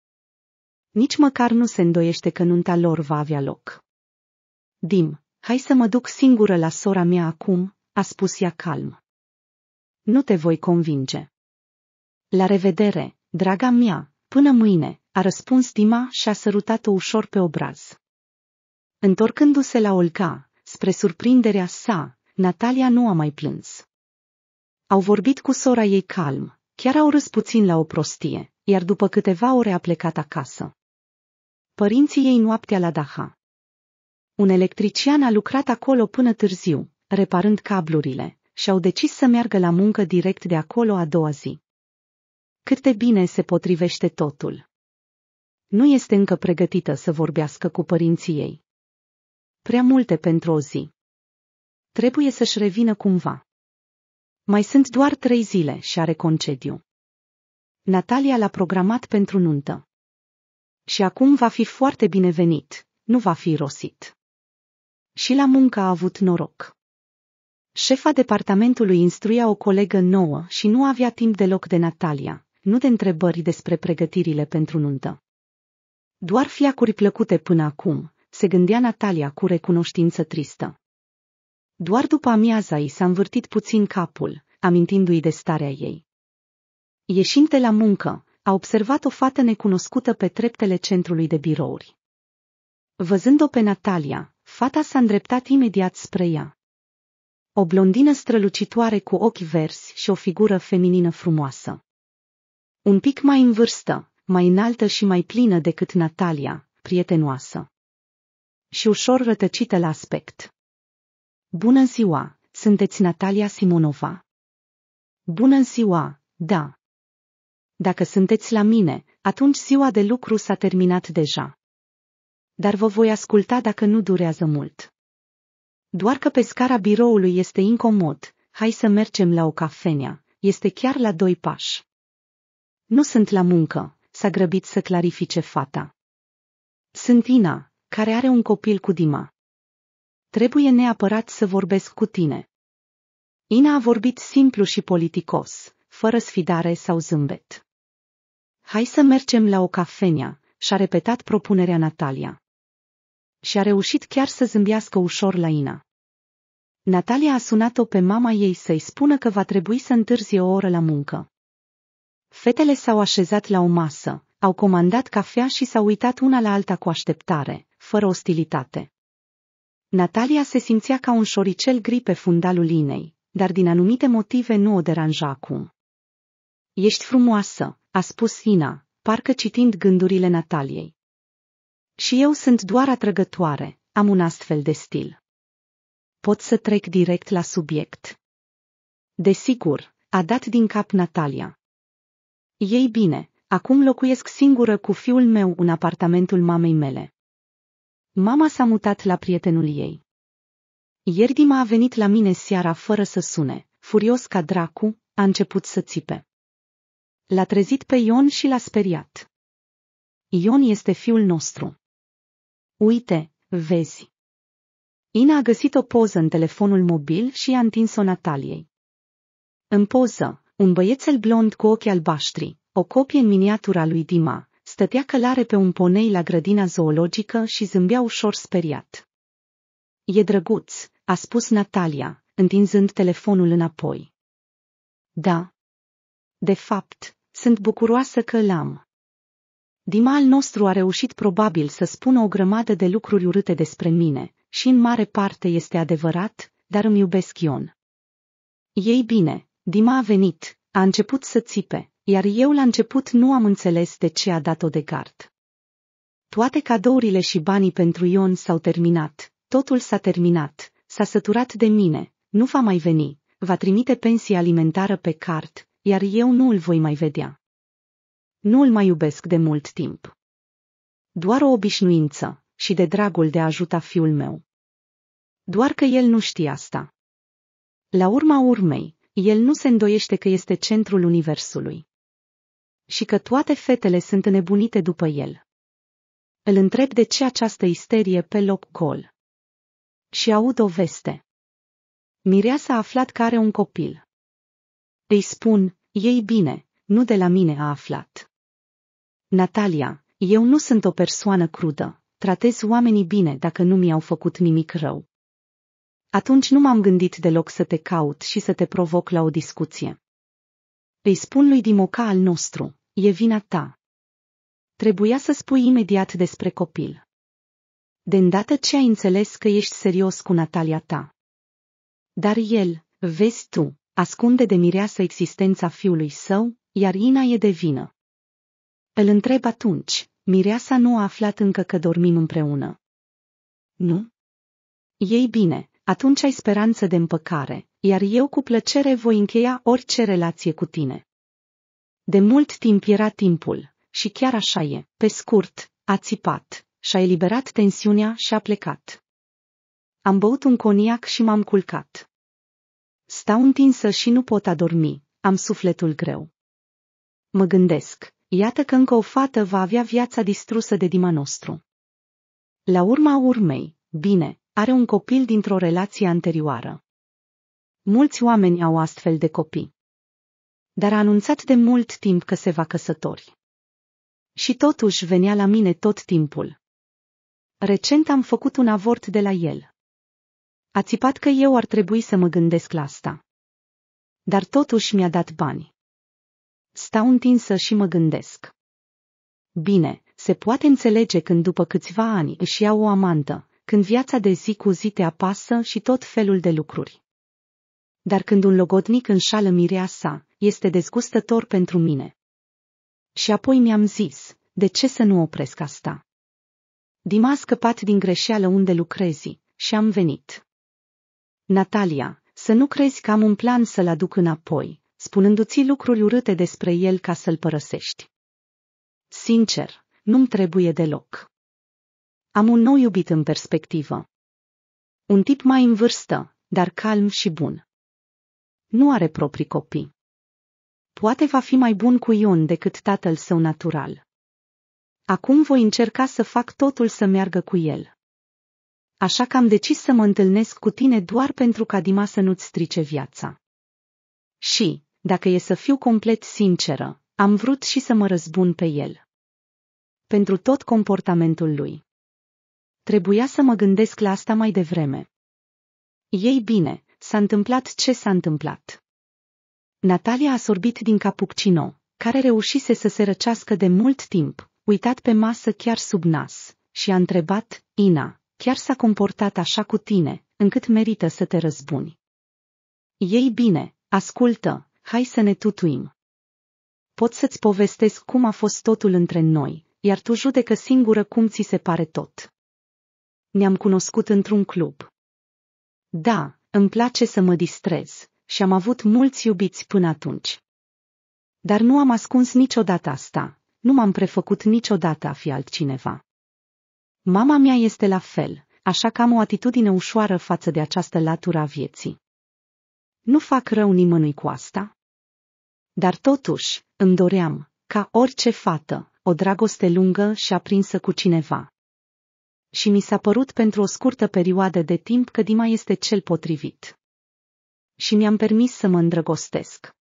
Nici măcar nu se îndoiește că nunta lor va avea loc. Dim, hai să mă duc singură la sora mea acum, a spus ea calm. Nu te voi convinge. La revedere, draga mea, până mâine, a răspuns Dima și a sărutat-o ușor pe obraz. Întorcându-se la Olca, spre surprinderea sa, Natalia nu a mai plâns. Au vorbit cu sora ei calm, chiar au râs puțin la o prostie, iar după câteva ore a plecat acasă. Părinții ei noaptea la Daha. Un electrician a lucrat acolo până târziu, reparând cablurile, și au decis să meargă la muncă direct de acolo a doua zi. Cât de bine se potrivește totul. Nu este încă pregătită să vorbească cu părinții ei. Prea multe pentru o zi. Trebuie să-și revină cumva. Mai sunt doar trei zile și are concediu. Natalia l-a programat pentru nuntă. Și acum va fi foarte binevenit, nu va fi rosit și la muncă a avut noroc. Șefa departamentului instruia o colegă nouă și nu avea timp deloc de Natalia, nu de întrebări despre pregătirile pentru nuntă. Doar fiacuri plăcute până acum, se gândea Natalia cu recunoștință tristă. Doar după amiaza i s-a învârtit puțin capul, amintindu-i de starea ei. Ieșind de la muncă, a observat o fată necunoscută pe treptele centrului de birouri. Văzând-o pe Natalia, Fata s-a îndreptat imediat spre ea. O blondină strălucitoare cu ochi verzi și o figură feminină frumoasă. Un pic mai în vârstă, mai înaltă și mai plină decât Natalia, prietenoasă. Și ușor rătăcită la aspect. Bună ziua, sunteți Natalia Simonova. Bună ziua, da. Dacă sunteți la mine, atunci ziua de lucru s-a terminat deja dar vă voi asculta dacă nu durează mult. Doar că pe scara biroului este incomod, hai să mergem la o cafenea, este chiar la doi pași. Nu sunt la muncă, s-a grăbit să clarifice fata. Sunt Ina, care are un copil cu Dima. Trebuie neapărat să vorbesc cu tine. Ina a vorbit simplu și politicos, fără sfidare sau zâmbet. Hai să mergem la o cafenea, și-a repetat propunerea Natalia și a reușit chiar să zâmbească ușor la Ina. Natalia a sunat-o pe mama ei să-i spună că va trebui să întârzie o oră la muncă. Fetele s-au așezat la o masă, au comandat cafea și s-au uitat una la alta cu așteptare, fără ostilitate. Natalia se simțea ca un șoricel gri pe fundalul Inei, dar din anumite motive nu o deranja acum. Ești frumoasă, a spus Ina, parcă citind gândurile Nataliei. Și eu sunt doar atrăgătoare, am un astfel de stil. Pot să trec direct la subiect. Desigur, a dat din cap Natalia. Ei bine, acum locuiesc singură cu fiul meu în apartamentul mamei mele. Mama s-a mutat la prietenul ei. Ierdim a venit la mine seara fără să sune, furios ca dracu, a început să țipe. L-a trezit pe Ion și l-a speriat. Ion este fiul nostru. Uite, vezi. Ina a găsit o poză în telefonul mobil și a întins-o Nataliei. În poză, un băiețel blond cu ochi albaștri, o copie în miniatura lui Dima, stătea călare pe un ponei la grădina zoologică și zâmbea ușor speriat. E drăguț, a spus Natalia, întinzând telefonul înapoi. Da. De fapt, sunt bucuroasă că l-am. Dima al nostru a reușit probabil să spună o grămadă de lucruri urâte despre mine, și în mare parte este adevărat, dar îmi iubesc Ion. Ei bine, Dima a venit, a început să țipe, iar eu la început nu am înțeles de ce a dat-o de gard. Toate cadourile și banii pentru Ion s-au terminat, totul s-a terminat, s-a săturat de mine, nu va mai veni, va trimite pensia alimentară pe card, iar eu nu îl voi mai vedea. Nu îl mai iubesc de mult timp. Doar o obișnuință și de dragul de a ajuta fiul meu. Doar că el nu știe asta. La urma urmei, el nu se îndoiește că este centrul universului. Și că toate fetele sunt înnebunite după el. Îl întreb de ce această isterie pe loc gol. Și aud o veste. Mireasa a aflat că are un copil. Îi spun, ei bine, nu de la mine a aflat. Natalia, eu nu sunt o persoană crudă, tratez oamenii bine dacă nu mi-au făcut nimic rău. Atunci nu m-am gândit deloc să te caut și să te provoc la o discuție. Îi spun lui Dimoca al nostru, e vina ta. Trebuia să spui imediat despre copil. De îndată ce ai înțeles că ești serios cu Natalia ta. Dar el, vezi tu, ascunde de mireasă existența fiului său, iar Ina e de vină. Îl întreb atunci, Mireasa nu a aflat încă că dormim împreună. Nu? Ei bine, atunci ai speranță de împăcare, iar eu cu plăcere voi încheia orice relație cu tine. De mult timp era timpul, și chiar așa e, pe scurt, a țipat, și-a eliberat tensiunea și a plecat. Am băut un coniac și m-am culcat. Stau întinsă și nu pot adormi, am sufletul greu. Mă gândesc, iată că încă o fată va avea viața distrusă de dima nostru. La urma urmei, bine, are un copil dintr-o relație anterioară. Mulți oameni au astfel de copii. Dar a anunțat de mult timp că se va căsători. Și totuși venea la mine tot timpul. Recent am făcut un avort de la el. A țipat că eu ar trebui să mă gândesc la asta. Dar totuși mi-a dat bani. Stau întinsă și mă gândesc. Bine, se poate înțelege când după câțiva ani își iau o amantă, când viața de zi cu zi te apasă și tot felul de lucruri. Dar când un logodnic înșală mirea sa, este dezgustător pentru mine. Și apoi mi-am zis, de ce să nu opresc asta? Dima a scăpat din greșeală unde lucrezi și am venit. Natalia, să nu crezi că am un plan să-l aduc înapoi, spunându-ți lucruri urâte despre el ca să-l părăsești. Sincer, nu-mi trebuie deloc. Am un nou iubit în perspectivă. Un tip mai în vârstă, dar calm și bun. Nu are proprii copii. Poate va fi mai bun cu Ion decât tatăl său natural. Acum voi încerca să fac totul să meargă cu el. Așa că am decis să mă întâlnesc cu tine doar pentru ca Dima să nu-ți strice viața. Și, dacă e să fiu complet sinceră, am vrut și să mă răzbun pe el. Pentru tot comportamentul lui. Trebuia să mă gândesc la asta mai devreme. Ei bine, s-a întâmplat ce s-a întâmplat. Natalia a sorbit din capuccino, care reușise să se răcească de mult timp, uitat pe masă chiar sub nas, și a întrebat, Ina, chiar s-a comportat așa cu tine, încât merită să te răzbuni. Ei bine, ascultă, hai să ne tutuim. Pot să-ți povestesc cum a fost totul între noi, iar tu judecă singură cum ți se pare tot. Ne-am cunoscut într-un club. Da, îmi place să mă distrez și am avut mulți iubiți până atunci. Dar nu am ascuns niciodată asta, nu m-am prefăcut niciodată a fi altcineva. Mama mea este la fel, așa că am o atitudine ușoară față de această latură a vieții. Nu fac rău nimănui cu asta, dar totuși, îmi doream, ca orice fată, o dragoste lungă și aprinsă cu cineva. Și mi s-a părut pentru o scurtă perioadă de timp că Dima este cel potrivit. Și mi-am permis să mă îndrăgostesc.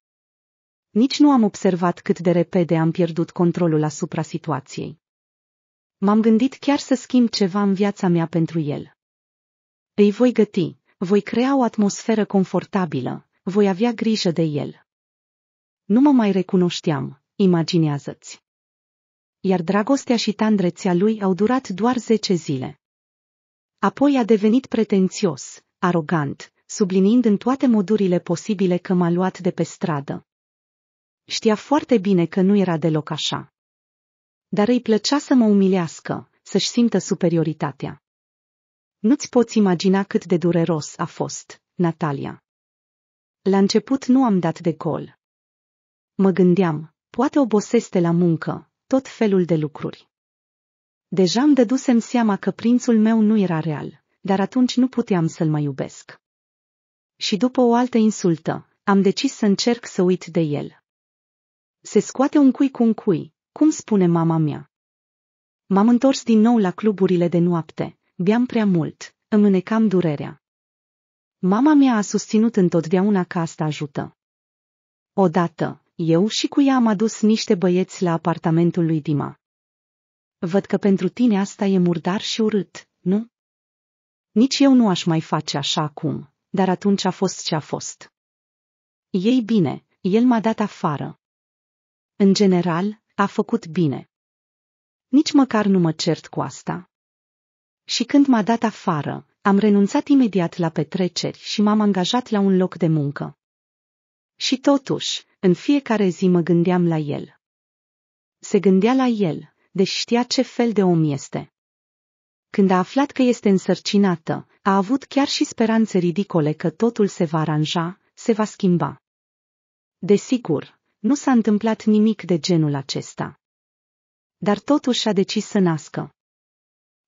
Nici nu am observat cât de repede am pierdut controlul asupra situației. M-am gândit chiar să schimb ceva în viața mea pentru el. Îi voi găti, voi crea o atmosferă confortabilă, voi avea grijă de el nu mă mai recunoșteam, imaginează-ți. Iar dragostea și tandrețea lui au durat doar zece zile. Apoi a devenit pretențios, arogant, sublinind în toate modurile posibile că m-a luat de pe stradă. Știa foarte bine că nu era deloc așa. Dar îi plăcea să mă umilească, să-și simtă superioritatea. Nu-ți poți imagina cât de dureros a fost, Natalia. La început nu am dat de gol. Mă gândeam, poate obosește la muncă, tot felul de lucruri. Deja îmi dădusem seama că prințul meu nu era real, dar atunci nu puteam să-l mai iubesc. Și după o altă insultă, am decis să încerc să uit de el. Se scoate un cui cu un cui, cum spune mama mea. M-am întors din nou la cluburile de noapte, beam prea mult, îmi înecam durerea. Mama mea a susținut întotdeauna că asta ajută. Odată, eu și cu ea am adus niște băieți la apartamentul lui Dima. Văd că pentru tine asta e murdar și urât, nu? Nici eu nu aș mai face așa acum, dar atunci a fost ce a fost. Ei bine, el m-a dat afară. În general, a făcut bine. Nici măcar nu mă cert cu asta. Și când m-a dat afară, am renunțat imediat la petreceri și m-am angajat la un loc de muncă. Și totuși, în fiecare zi mă gândeam la el. Se gândea la el, deși știa ce fel de om este. Când a aflat că este însărcinată, a avut chiar și speranțe ridicole că totul se va aranja, se va schimba. Desigur, nu s-a întâmplat nimic de genul acesta. Dar totuși a decis să nască.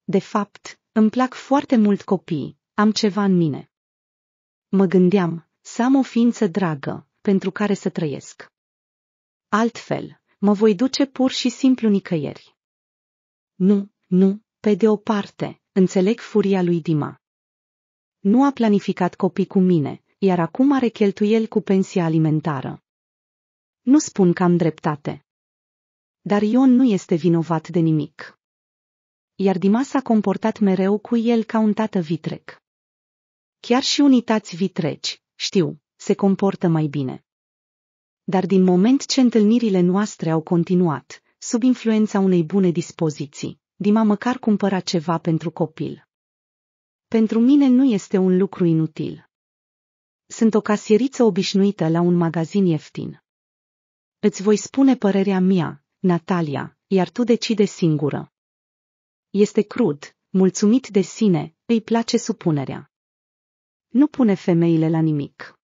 De fapt, îmi plac foarte mult copii, am ceva în mine. Mă gândeam, să am o ființă dragă, pentru care să trăiesc. Altfel, mă voi duce pur și simplu nicăieri. Nu, nu, pe de o parte, înțeleg furia lui Dima. Nu a planificat copii cu mine, iar acum are cheltuiel cu pensia alimentară. Nu spun că am dreptate. Dar Ion nu este vinovat de nimic. Iar Dima s-a comportat mereu cu el ca un tată vitrec. Chiar și unități vitreci, știu, se comportă mai bine. Dar din moment ce întâlnirile noastre au continuat, sub influența unei bune dispoziții, Dima măcar cumpăra ceva pentru copil. Pentru mine nu este un lucru inutil. Sunt o casieriță obișnuită la un magazin ieftin. Îți voi spune părerea mea, Natalia, iar tu decide singură. Este crud, mulțumit de sine, îi place supunerea. Nu pune femeile la nimic.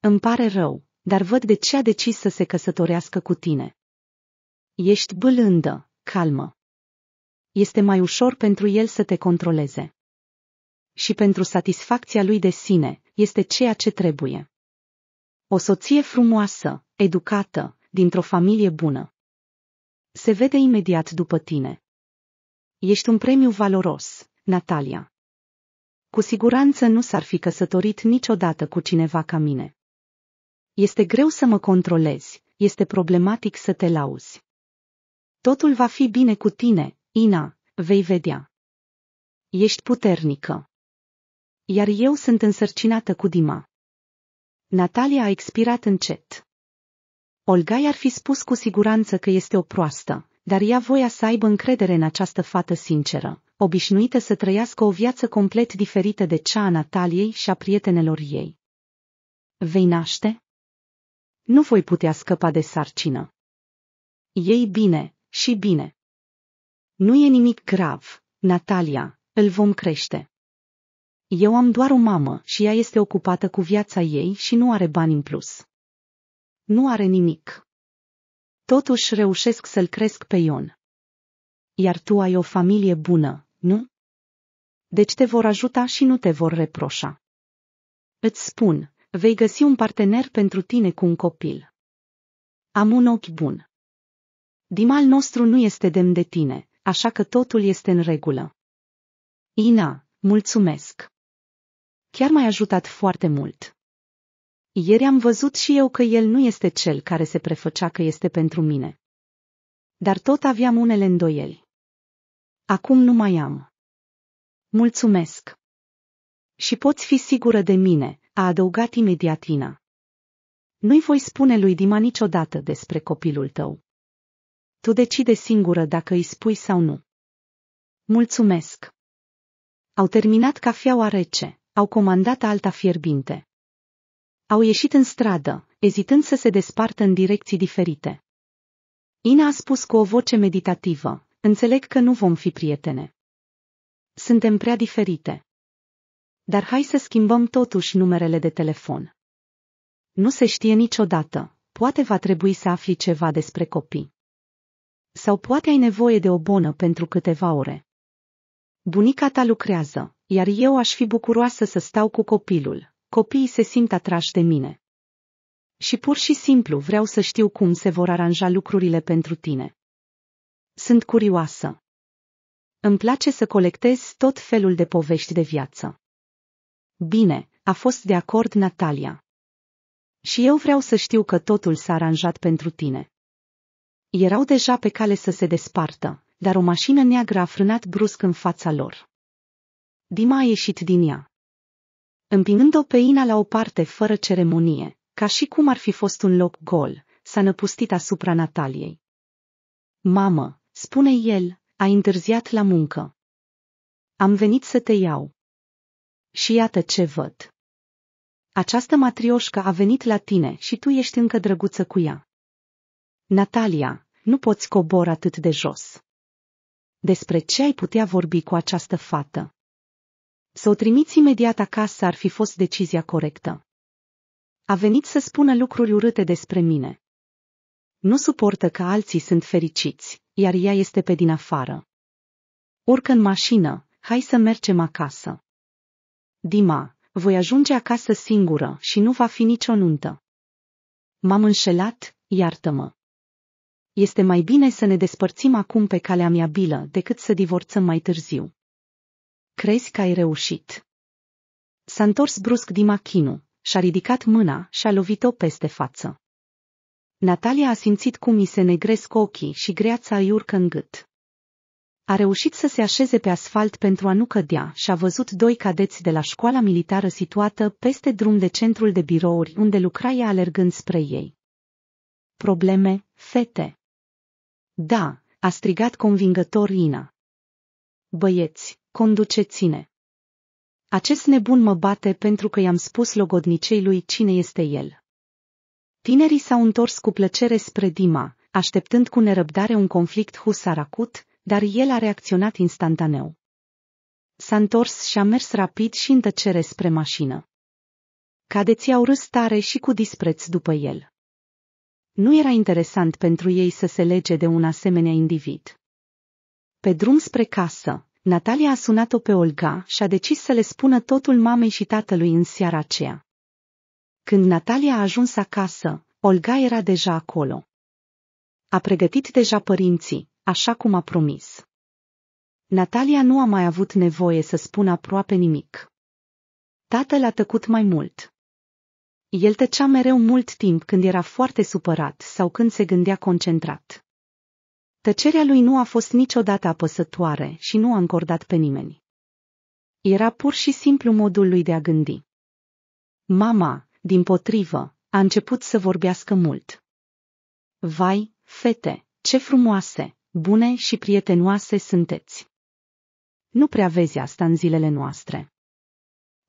Îmi pare rău, dar văd de ce a decis să se căsătorească cu tine. Ești bâlândă, calmă. Este mai ușor pentru el să te controleze. Și pentru satisfacția lui de sine, este ceea ce trebuie. O soție frumoasă, educată, dintr-o familie bună. Se vede imediat după tine. Ești un premiu valoros, Natalia. Cu siguranță nu s-ar fi căsătorit niciodată cu cineva ca mine. Este greu să mă controlezi, este problematic să te lauzi. Totul va fi bine cu tine, Ina, vei vedea. Ești puternică. Iar eu sunt însărcinată cu Dima. Natalia a expirat încet. Olga i-ar fi spus cu siguranță că este o proastă, dar ea voia să aibă încredere în această fată sinceră, obișnuită să trăiască o viață complet diferită de cea a Nataliei și a prietenelor ei. Vei naște? Nu voi putea scăpa de sarcină. Ei bine, și bine. Nu e nimic grav, Natalia, îl vom crește. Eu am doar o mamă și ea este ocupată cu viața ei și nu are bani în plus. Nu are nimic. Totuși reușesc să-l cresc pe Ion. Iar tu ai o familie bună, nu? Deci te vor ajuta și nu te vor reproșa. Îți spun, Vei găsi un partener pentru tine cu un copil. Am un ochi bun. Dimal nostru nu este demn de tine, așa că totul este în regulă. Ina, mulțumesc. Chiar m-ai ajutat foarte mult. Ieri am văzut și eu că el nu este cel care se prefăcea că este pentru mine. Dar tot aveam unele îndoieli. Acum nu mai am. Mulțumesc. Și poți fi sigură de mine, a adăugat imediat Ina. Nu-i voi spune lui Dima niciodată despre copilul tău. Tu decide singură dacă îi spui sau nu. Mulțumesc. Au terminat cafeaua rece, au comandat alta fierbinte. Au ieșit în stradă, ezitând să se despartă în direcții diferite. Ina a spus cu o voce meditativă, înțeleg că nu vom fi prietene. Suntem prea diferite. Dar hai să schimbăm totuși numerele de telefon. Nu se știe niciodată, poate va trebui să afli ceva despre copii. Sau poate ai nevoie de o bonă pentru câteva ore. Bunica ta lucrează, iar eu aș fi bucuroasă să stau cu copilul. Copiii se simt atrași de mine. Și pur și simplu vreau să știu cum se vor aranja lucrurile pentru tine. Sunt curioasă. Îmi place să colectez tot felul de povești de viață. Bine, a fost de acord Natalia. Și eu vreau să știu că totul s-a aranjat pentru tine. Erau deja pe cale să se despartă, dar o mașină neagră a frânat brusc în fața lor. Dima a ieșit din ea. Împingând-o pe Ina la o parte fără ceremonie, ca și cum ar fi fost un loc gol, s-a năpustit asupra Nataliei. Mamă, spune el, a întârziat la muncă. Am venit să te iau. Și iată ce văd. Această matrioșcă a venit la tine și tu ești încă drăguță cu ea. Natalia, nu poți cobor atât de jos. Despre ce ai putea vorbi cu această fată? Să o trimiți imediat acasă ar fi fost decizia corectă. A venit să spună lucruri urâte despre mine. Nu suportă că alții sunt fericiți, iar ea este pe din afară. Urcă în mașină, hai să mergem acasă. Dima, voi ajunge acasă singură și nu va fi nicio nuntă. M-am înșelat, iartă-mă. Este mai bine să ne despărțim acum pe calea bilă decât să divorțăm mai târziu. Crezi că ai reușit? S-a întors brusc Dima Chinu, și-a ridicat mâna și-a lovit-o peste față. Natalia a simțit cum i se negresc ochii și greața îi urcă în gât. A reușit să se așeze pe asfalt pentru a nu cădea și a văzut doi cadeți de la școala militară situată peste drum de centrul de birouri unde lucra ea alergând spre ei. Probleme, fete. Da, a strigat convingător Ina. Băieți, conduceți-ne. Acest nebun mă bate pentru că i-am spus logodnicei lui cine este el. Tinerii s-au întors cu plăcere spre Dima, așteptând cu nerăbdare un conflict husaracut, dar el a reacționat instantaneu. S-a întors și a mers rapid și în tăcere spre mașină. Cadeții au râs tare și cu dispreț după el. Nu era interesant pentru ei să se lege de un asemenea individ. Pe drum spre casă, Natalia a sunat-o pe Olga și a decis să le spună totul mamei și tatălui în seara aceea. Când Natalia a ajuns acasă, Olga era deja acolo. A pregătit deja părinții, așa cum a promis. Natalia nu a mai avut nevoie să spună aproape nimic. Tatăl a tăcut mai mult. El tăcea mereu mult timp când era foarte supărat sau când se gândea concentrat. Tăcerea lui nu a fost niciodată apăsătoare și nu a încordat pe nimeni. Era pur și simplu modul lui de a gândi. Mama, din potrivă, a început să vorbească mult. Vai, fete, ce frumoase! bune și prietenoase sunteți. Nu prea vezi asta în zilele noastre.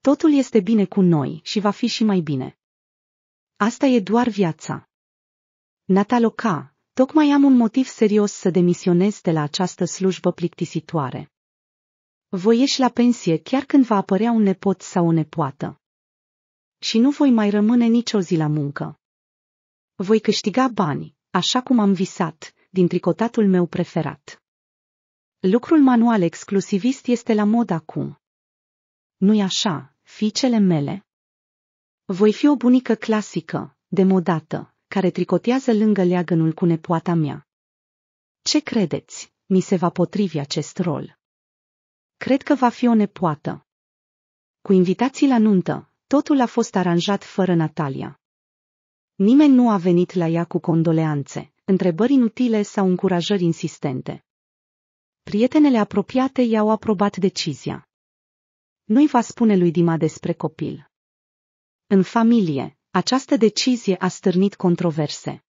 Totul este bine cu noi și va fi și mai bine. Asta e doar viața. Nataloca, tocmai am un motiv serios să demisionez de la această slujbă plictisitoare. Voi ieși la pensie chiar când va apărea un nepot sau o nepoată. Și nu voi mai rămâne nicio zi la muncă. Voi câștiga bani, așa cum am visat, din tricotatul meu preferat. Lucrul manual exclusivist este la mod acum. Nu-i așa, fiicele mele? Voi fi o bunică clasică, demodată, care tricotează lângă leagănul cu nepoata mea. Ce credeți? Mi se va potrivi acest rol. Cred că va fi o nepoată. Cu invitații la nuntă, totul a fost aranjat fără Natalia. Nimeni nu a venit la ea cu condoleanțe, întrebări inutile sau încurajări insistente. Prietenele apropiate i-au aprobat decizia. Nu-i va spune lui Dima despre copil. În familie, această decizie a stârnit controverse.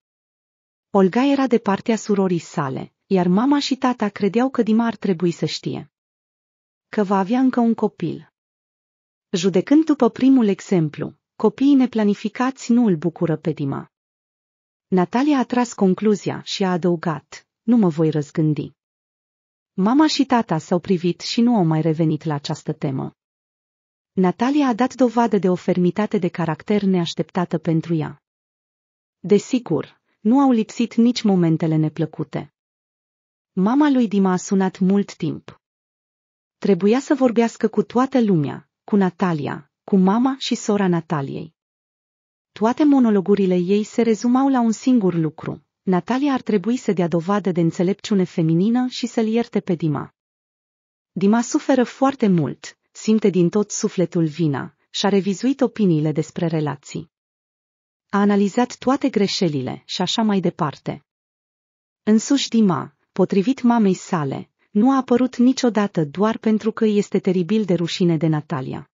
Olga era de partea surorii sale, iar mama și tata credeau că Dima ar trebui să știe. Că va avea încă un copil. Judecând după primul exemplu, copiii neplanificați nu îl bucură pe Dima. Natalia a tras concluzia și a adăugat, nu mă voi răzgândi. Mama și tata s-au privit și nu au mai revenit la această temă. Natalia a dat dovadă de o fermitate de caracter neașteptată pentru ea. Desigur, nu au lipsit nici momentele neplăcute. Mama lui Dima a sunat mult timp. Trebuia să vorbească cu toată lumea, cu Natalia, cu mama și sora Nataliei toate monologurile ei se rezumau la un singur lucru. Natalia ar trebui să dea dovadă de înțelepciune feminină și să-l ierte pe Dima. Dima suferă foarte mult, simte din tot sufletul vina și-a revizuit opiniile despre relații. A analizat toate greșelile și așa mai departe. Însuși Dima, potrivit mamei sale, nu a apărut niciodată doar pentru că este teribil de rușine de Natalia.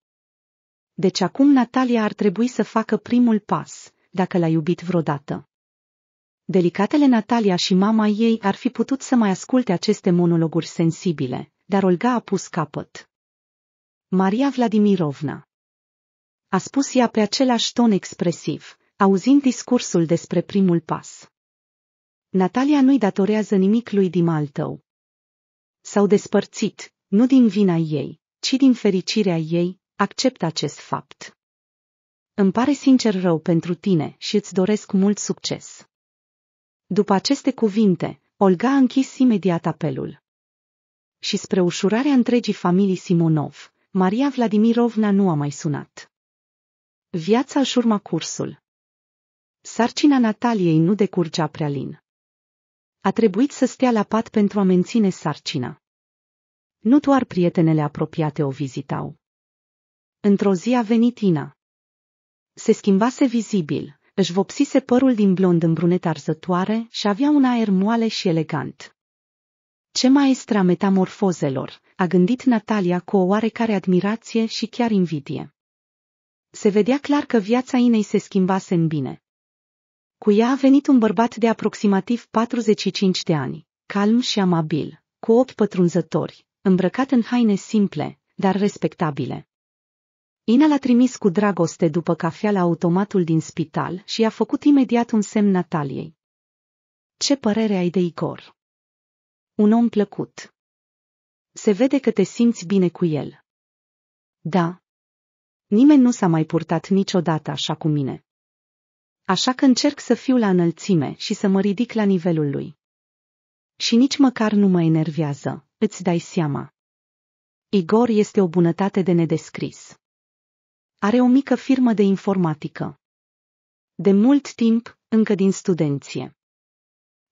Deci acum Natalia ar trebui să facă primul pas, dacă l-a iubit vreodată. Delicatele Natalia și mama ei ar fi putut să mai asculte aceste monologuri sensibile, dar Olga a pus capăt. Maria Vladimirovna A spus ea pe același ton expresiv, auzind discursul despre primul pas. Natalia nu-i datorează nimic lui Dimal tău. S-au despărțit, nu din vina ei, ci din fericirea ei, Accept acest fapt. Îmi pare sincer rău pentru tine și îți doresc mult succes. După aceste cuvinte, Olga a închis imediat apelul. Și spre ușurarea întregii familii Simonov, Maria Vladimirovna nu a mai sunat. Viața își urma cursul. Sarcina Nataliei nu decurgea prea lin. A trebuit să stea la pat pentru a menține sarcina. Nu doar prietenele apropiate o vizitau. Într-o zi a venit Ina. Se schimbase vizibil, își vopsise părul din blond în brunet arzătoare și avea un aer moale și elegant. Ce maestra metamorfozelor, a gândit Natalia cu o oarecare admirație și chiar invidie. Se vedea clar că viața Inei se schimbase în bine. Cu ea a venit un bărbat de aproximativ 45 de ani, calm și amabil, cu ochi pătrunzători, îmbrăcat în haine simple, dar respectabile. Ina l-a trimis cu dragoste după cafea la automatul din spital și i-a făcut imediat un semn Nataliei. Ce părere ai de Igor? Un om plăcut. Se vede că te simți bine cu el. Da. Nimeni nu s-a mai purtat niciodată așa cu mine. Așa că încerc să fiu la înălțime și să mă ridic la nivelul lui. Și nici măcar nu mă enervează, îți dai seama. Igor este o bunătate de nedescris. Are o mică firmă de informatică. De mult timp, încă din studenție.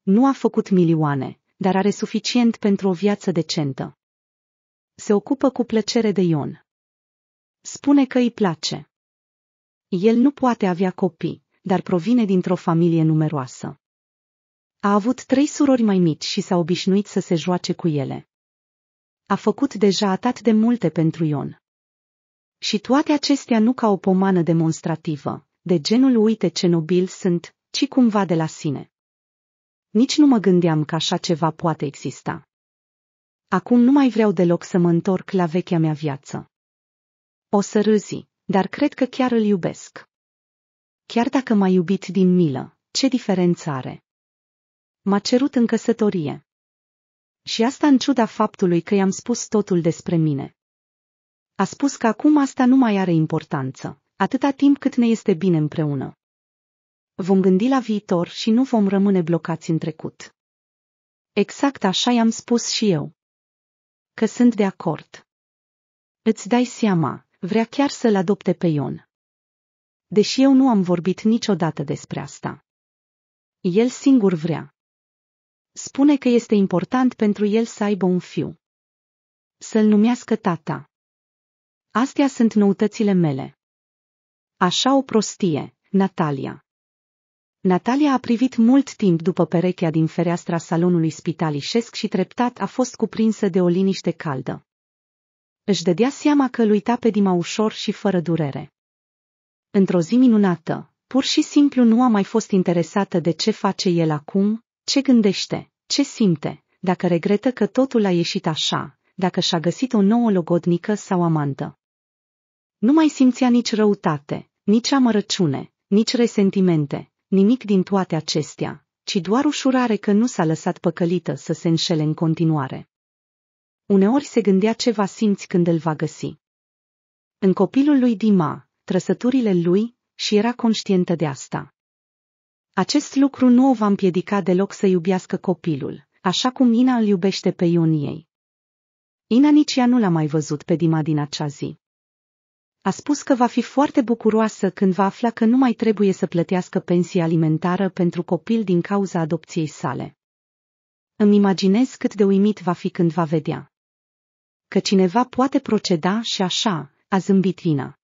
Nu a făcut milioane, dar are suficient pentru o viață decentă. Se ocupă cu plăcere de Ion. Spune că îi place. El nu poate avea copii, dar provine dintr-o familie numeroasă. A avut trei surori mai mici și s-a obișnuit să se joace cu ele. A făcut deja atât de multe pentru Ion. Și toate acestea nu ca o pomană demonstrativă, de genul uite ce nobil sunt, ci cumva de la sine. Nici nu mă gândeam că așa ceva poate exista. Acum nu mai vreau deloc să mă întorc la vechea mea viață. O să râzi, dar cred că chiar îl iubesc. Chiar dacă m-a iubit din milă, ce diferență are? M-a cerut în căsătorie. Și asta în ciuda faptului că i-am spus totul despre mine, a spus că acum asta nu mai are importanță, atâta timp cât ne este bine împreună. Vom gândi la viitor și nu vom rămâne blocați în trecut. Exact așa i-am spus și eu. Că sunt de acord. Îți dai seama, vrea chiar să-l adopte pe Ion. Deși eu nu am vorbit niciodată despre asta. El singur vrea. Spune că este important pentru el să aibă un fiu. Să-l numească tata. Astea sunt noutățile mele. Așa o prostie, Natalia. Natalia a privit mult timp după perechea din fereastra salonului spitalișesc și treptat a fost cuprinsă de o liniște caldă. Își dădea seama că lui uita pe Dima ușor și fără durere. Într-o zi minunată, pur și simplu nu a mai fost interesată de ce face el acum, ce gândește, ce simte, dacă regretă că totul a ieșit așa, dacă și-a găsit o nouă logodnică sau amantă. Nu mai simțea nici răutate, nici amărăciune, nici resentimente, nimic din toate acestea, ci doar ușurare că nu s-a lăsat păcălită să se înșele în continuare. Uneori se gândea ce va simți când îl va găsi. În copilul lui Dima, trăsăturile lui, și era conștientă de asta. Acest lucru nu o va împiedica deloc să iubească copilul, așa cum Ina îl iubește pe Ioniei. Ina nici ea nu l-a mai văzut pe Dima din acea zi. A spus că va fi foarte bucuroasă când va afla că nu mai trebuie să plătească pensie alimentară pentru copil din cauza adopției sale. Îmi imaginez cât de uimit va fi când va vedea. Că cineva poate proceda și așa, a zâmbit Ina.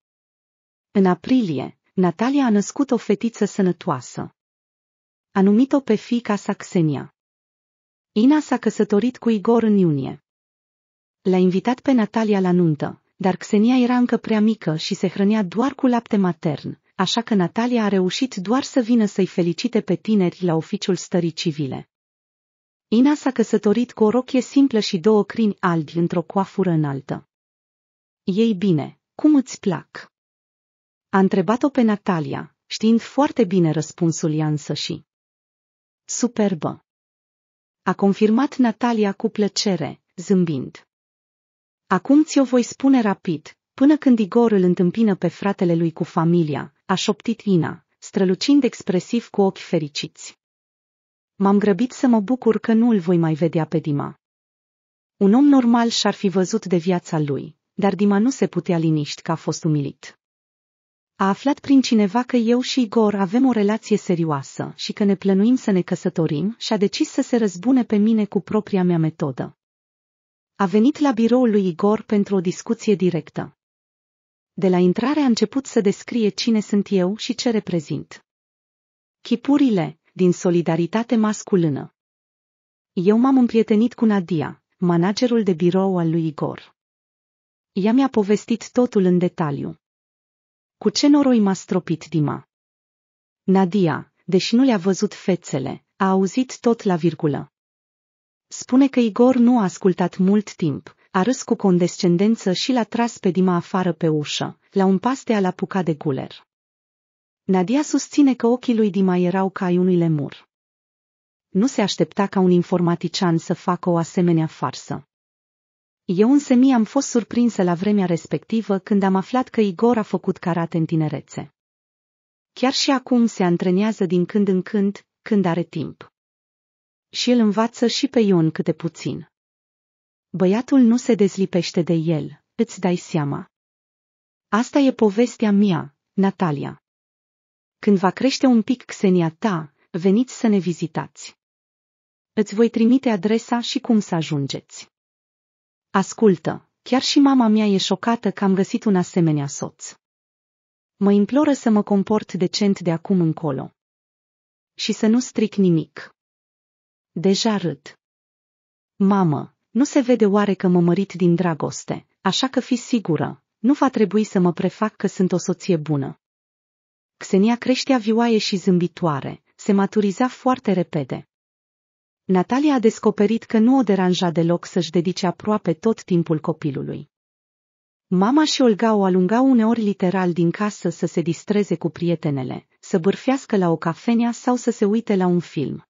În aprilie, Natalia a născut o fetiță sănătoasă. A numit-o pe fica sa Xenia. Ina s-a căsătorit cu Igor în iunie. L-a invitat pe Natalia la nuntă, dar Xenia era încă prea mică și se hrănea doar cu lapte matern, așa că Natalia a reușit doar să vină să-i felicite pe tineri la oficiul stării civile. Ina s-a căsătorit cu o rochie simplă și două crini albi într-o coafură înaltă. Ei bine, cum îți plac? A întrebat-o pe Natalia, știind foarte bine răspunsul ea și. Superbă! A confirmat Natalia cu plăcere, zâmbind. Acum ți-o voi spune rapid, până când Igor îl întâmpină pe fratele lui cu familia, a șoptit Ina, strălucind expresiv cu ochi fericiți. M-am grăbit să mă bucur că nu îl voi mai vedea pe Dima. Un om normal și-ar fi văzut de viața lui, dar Dima nu se putea liniști că a fost umilit. A aflat prin cineva că eu și Igor avem o relație serioasă și că ne plănuim să ne căsătorim și a decis să se răzbune pe mine cu propria mea metodă. A venit la biroul lui Igor pentru o discuție directă. De la intrare a început să descrie cine sunt eu și ce reprezint. Chipurile, din solidaritate masculină. Eu m-am împrietenit cu Nadia, managerul de birou al lui Igor. Ea mi-a povestit totul în detaliu. Cu ce noroi m-a stropit Dima? Nadia, deși nu le-a văzut fețele, a auzit tot la virgulă. Spune că Igor nu a ascultat mult timp, a râs cu condescendență și l-a tras pe Dima afară pe ușă, la un pas de a-l apuca de guler. Nadia susține că ochii lui Dima erau ca ai unui lemur. Nu se aștepta ca un informatician să facă o asemenea farsă. Eu însă mi am fost surprinsă la vremea respectivă când am aflat că Igor a făcut karate în tinerețe. Chiar și acum se antrenează din când în când, când are timp și îl învață și pe Ion câte puțin. Băiatul nu se dezlipește de el, îți dai seama. Asta e povestea mea, Natalia. Când va crește un pic Xenia ta, veniți să ne vizitați. Îți voi trimite adresa și cum să ajungeți. Ascultă, chiar și mama mea e șocată că am găsit un asemenea soț. Mă imploră să mă comport decent de acum încolo. Și să nu stric nimic. Deja râd. Mamă, nu se vede oare că mă mărit din dragoste, așa că fi sigură, nu va trebui să mă prefac că sunt o soție bună. Xenia creștea vioaie și zâmbitoare, se maturiza foarte repede. Natalia a descoperit că nu o deranja deloc să-și dedice aproape tot timpul copilului. Mama și Olga o alungau uneori literal din casă să se distreze cu prietenele, să bârfească la o cafenea sau să se uite la un film.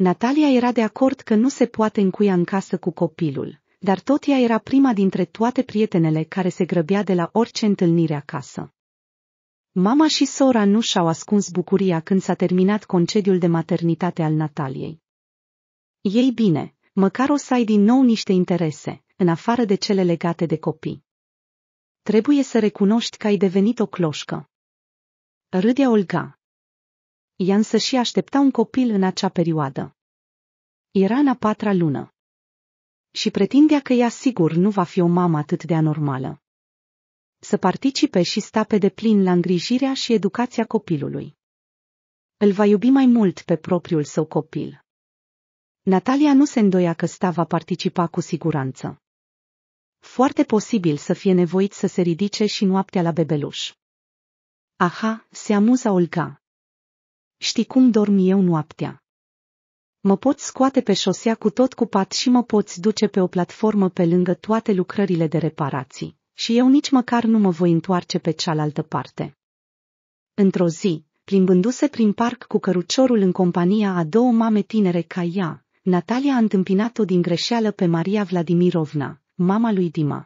Natalia era de acord că nu se poate încuia în casă cu copilul, dar tot ea era prima dintre toate prietenele care se grăbea de la orice întâlnire acasă. Mama și sora nu și-au ascuns bucuria când s-a terminat concediul de maternitate al Nataliei. Ei bine, măcar o să ai din nou niște interese, în afară de cele legate de copii. Trebuie să recunoști că ai devenit o cloșcă. Râdea Olga, ea însă și aștepta un copil în acea perioadă. Era în a patra lună. Și pretindea că ea sigur nu va fi o mamă atât de anormală. Să participe și sta pe deplin la îngrijirea și educația copilului. Îl va iubi mai mult pe propriul său copil. Natalia nu se îndoia că sta va participa cu siguranță. Foarte posibil să fie nevoit să se ridice și noaptea la bebeluș. Aha, se amuza Olga, Știi cum dorm eu noaptea. Mă poți scoate pe șosea cu tot cu pat și mă poți duce pe o platformă pe lângă toate lucrările de reparații, și eu nici măcar nu mă voi întoarce pe cealaltă parte. Într-o zi, plimbându-se prin parc cu căruciorul în compania a două mame tinere ca ea, Natalia a întâmpinat-o din greșeală pe Maria Vladimirovna, mama lui Dima.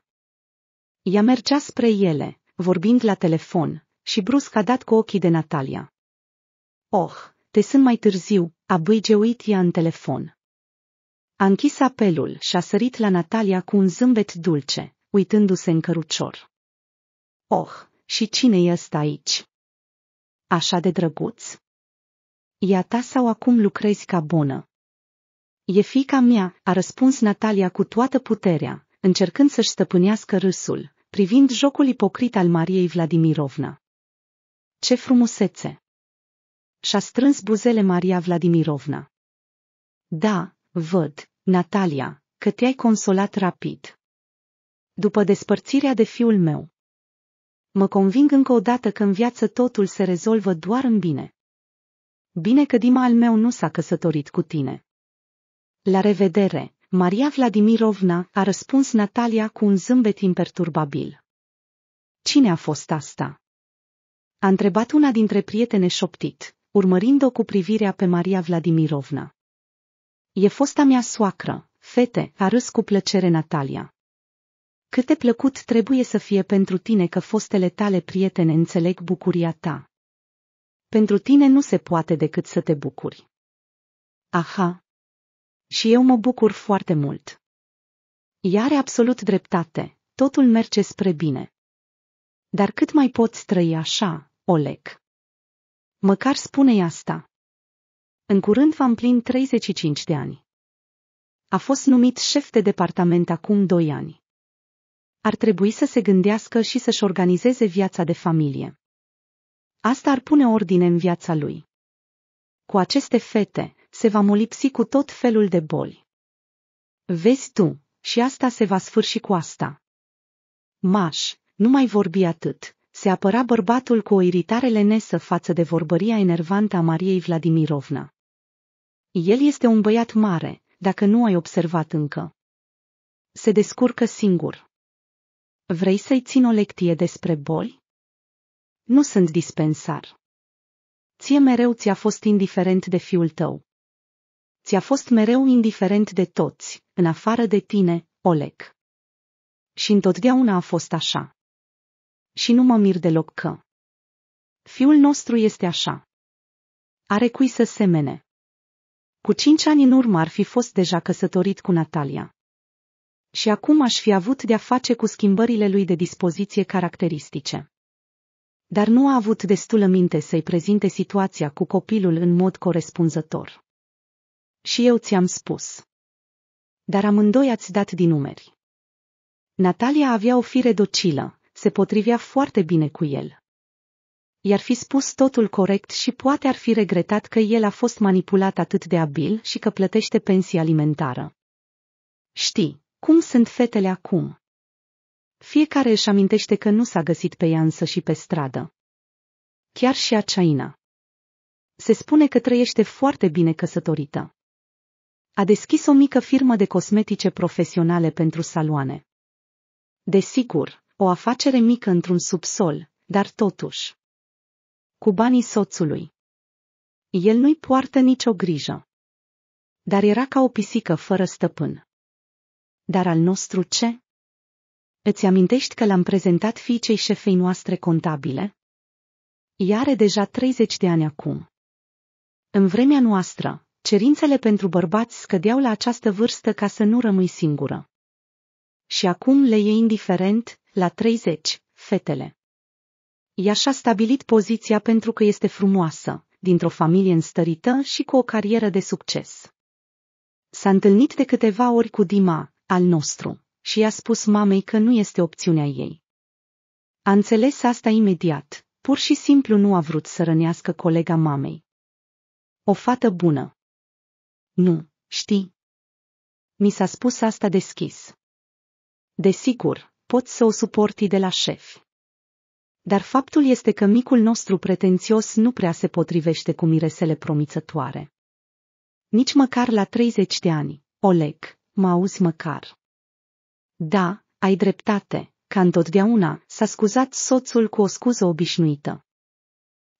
Ea mergea spre ele, vorbind la telefon, și brusc a dat cu ochii de Natalia. Oh, te sunt mai târziu, a băigeuit ea în telefon. A închis apelul și a sărit la Natalia cu un zâmbet dulce, uitându-se în cărucior. Oh, și cine e ăsta aici? Așa de drăguț? Ea ta sau acum lucrezi ca bună? E fica mea, a răspuns Natalia cu toată puterea, încercând să-și stăpânească râsul, privind jocul ipocrit al Mariei Vladimirovna. Ce frumusețe! și-a strâns buzele Maria Vladimirovna. Da, văd, Natalia, că te-ai consolat rapid. După despărțirea de fiul meu. Mă conving încă o dată că în viață totul se rezolvă doar în bine. Bine că Dima al meu nu s-a căsătorit cu tine. La revedere, Maria Vladimirovna, a răspuns Natalia cu un zâmbet imperturbabil. Cine a fost asta? A întrebat una dintre prietene șoptit, urmărind-o cu privirea pe Maria Vladimirovna. E fosta mea soacră, fete, a râs cu plăcere Natalia. Cât de plăcut trebuie să fie pentru tine că fostele tale prietene înțeleg bucuria ta. Pentru tine nu se poate decât să te bucuri. Aha! Și eu mă bucur foarte mult. Ea are absolut dreptate, totul merge spre bine. Dar cât mai poți trăi așa, Oleg? Măcar spune-i asta. În curând va plin 35 de ani. A fost numit șef de departament acum 2 ani. Ar trebui să se gândească și să-și organizeze viața de familie. Asta ar pune ordine în viața lui. Cu aceste fete, se va molipsi cu tot felul de boli. Vezi tu, și asta se va sfârși cu asta. Maș, nu mai vorbi atât, se apăra bărbatul cu o iritare lenesă față de vorbăria enervantă a Mariei Vladimirovna. El este un băiat mare, dacă nu ai observat încă. Se descurcă singur. Vrei să-i țin o lecție despre boli? Nu sunt dispensar. Ție mereu ți-a fost indiferent de fiul tău. Ți-a fost mereu indiferent de toți, în afară de tine, Oleg. Și întotdeauna a fost așa. Și nu mă mir deloc că. Fiul nostru este așa. Are cui să semene. Cu cinci ani în urmă ar fi fost deja căsătorit cu Natalia. Și acum aș fi avut de-a face cu schimbările lui de dispoziție caracteristice. Dar nu a avut destulă minte să-i prezinte situația cu copilul în mod corespunzător. Și eu ți-am spus. Dar amândoi ați dat din numeri. Natalia avea o fire docilă, se potrivea foarte bine cu el. I-ar fi spus totul corect și poate ar fi regretat că el a fost manipulat atât de abil și că plătește pensie alimentară. Știi, cum sunt fetele acum? Fiecare își amintește că nu s-a găsit pe ea însă și pe stradă. Chiar și aceaina. Se spune că trăiește foarte bine căsătorită. A deschis o mică firmă de cosmetice profesionale pentru saloane. Desigur, o afacere mică într-un subsol, dar totuși. Cu banii soțului. El nu-i poartă nicio grijă. Dar era ca o pisică fără stăpân. Dar al nostru ce? Îți amintești că l-am prezentat fiicei șefei noastre contabile? Ea are deja 30 de ani acum. În vremea noastră, cerințele pentru bărbați scădeau la această vârstă ca să nu rămâi singură. Și acum le e indiferent la 30, fetele. Ea și-a stabilit poziția pentru că este frumoasă, dintr-o familie înstărită și cu o carieră de succes. S-a întâlnit de câteva ori cu Dima, al nostru, și i-a spus mamei că nu este opțiunea ei. A înțeles asta imediat, pur și simplu nu a vrut să rănească colega mamei. O fată bună. Nu, știi. Mi s-a spus asta deschis. Desigur, pot să o suporti de la șef. Dar faptul este că micul nostru pretențios nu prea se potrivește cu miresele promițătoare. Nici măcar la 30 de ani, Oleg, mă auzi măcar. Da, ai dreptate, ca întotdeauna, s-a scuzat soțul cu o scuză obișnuită.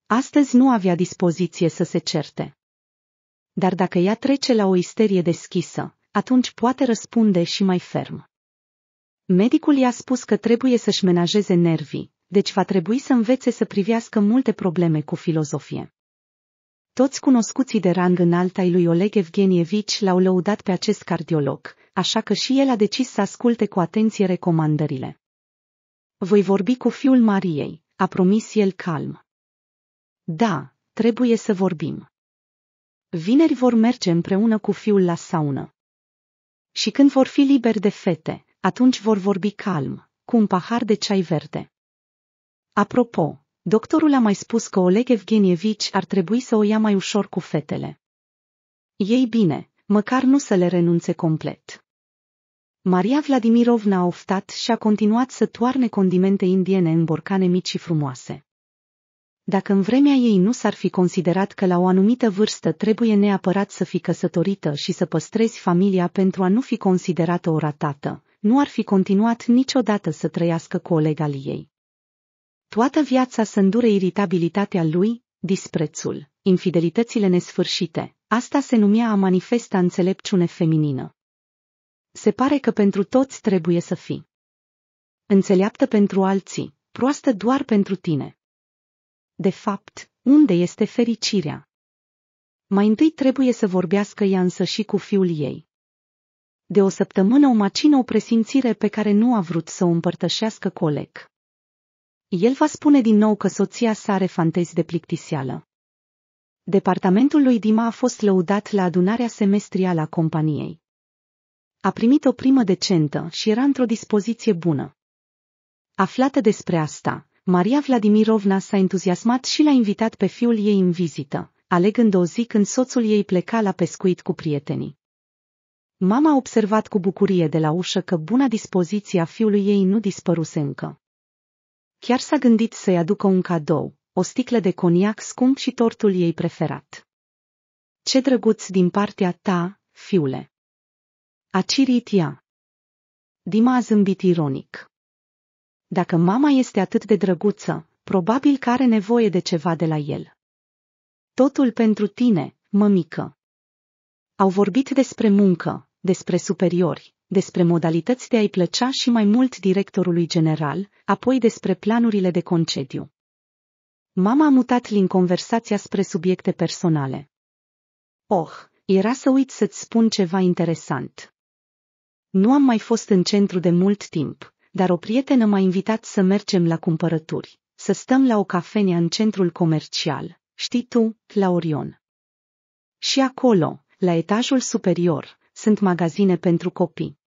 Astăzi nu avea dispoziție să se certe. Dar dacă ea trece la o isterie deschisă, atunci poate răspunde și mai ferm. Medicul i-a spus că trebuie să-și menajeze nervii, deci va trebui să învețe să privească multe probleme cu filozofie. Toți cunoscuții de rang înalt ai lui Oleg Evgenievici l-au lăudat pe acest cardiolog, așa că și el a decis să asculte cu atenție recomandările. Voi vorbi cu fiul Mariei, a promis el calm. Da, trebuie să vorbim. Vineri vor merge împreună cu fiul la saună. Și când vor fi liberi de fete, atunci vor vorbi calm, cu un pahar de ceai verde. Apropo, doctorul a mai spus că Oleg Evgenievici ar trebui să o ia mai ușor cu fetele. Ei bine, măcar nu să le renunțe complet. Maria Vladimirovna a oftat și a continuat să toarne condimente indiene în borcane mici și frumoase. Dacă în vremea ei nu s-ar fi considerat că la o anumită vârstă trebuie neapărat să fii căsătorită și să păstrezi familia pentru a nu fi considerată o ratată, nu ar fi continuat niciodată să trăiască cu colega ei. Toată viața să îndure iritabilitatea lui, disprețul, infidelitățile nesfârșite, asta se numea a manifesta înțelepciune feminină. Se pare că pentru toți trebuie să fii. Înțeleaptă pentru alții, proastă doar pentru tine. De fapt, unde este fericirea? Mai întâi trebuie să vorbească ea însă și cu fiul ei. De o săptămână o macină o presimțire pe care nu a vrut să o împărtășească coleg. El va spune din nou că soția sa are fantezi de plictiseală. Departamentul lui Dima a fost lăudat la adunarea semestrială a companiei. A primit o primă decentă și era într-o dispoziție bună. Aflată despre asta, Maria Vladimirovna s-a entuziasmat și l-a invitat pe fiul ei în vizită, alegând o zi când soțul ei pleca la pescuit cu prietenii. Mama a observat cu bucurie de la ușă că buna dispoziție a fiului ei nu dispăruse încă. Chiar s-a gândit să-i aducă un cadou, o sticlă de coniac scump și tortul ei preferat. Ce drăguț din partea ta, fiule! A cirit ea. Dima a zâmbit ironic. Dacă mama este atât de drăguță, probabil că are nevoie de ceva de la el. Totul pentru tine, mămică. Au vorbit despre muncă, despre superiori, despre modalități de a-i plăcea și mai mult directorului general, apoi despre planurile de concediu. Mama a mutat din conversația spre subiecte personale. Oh, era să uit să-ți spun ceva interesant. Nu am mai fost în centru de mult timp, dar o prietenă m-a invitat să mergem la cumpărături, să stăm la o cafenea în centrul comercial, știi tu, la Orion. Și acolo, la etajul superior, sunt magazine pentru copii.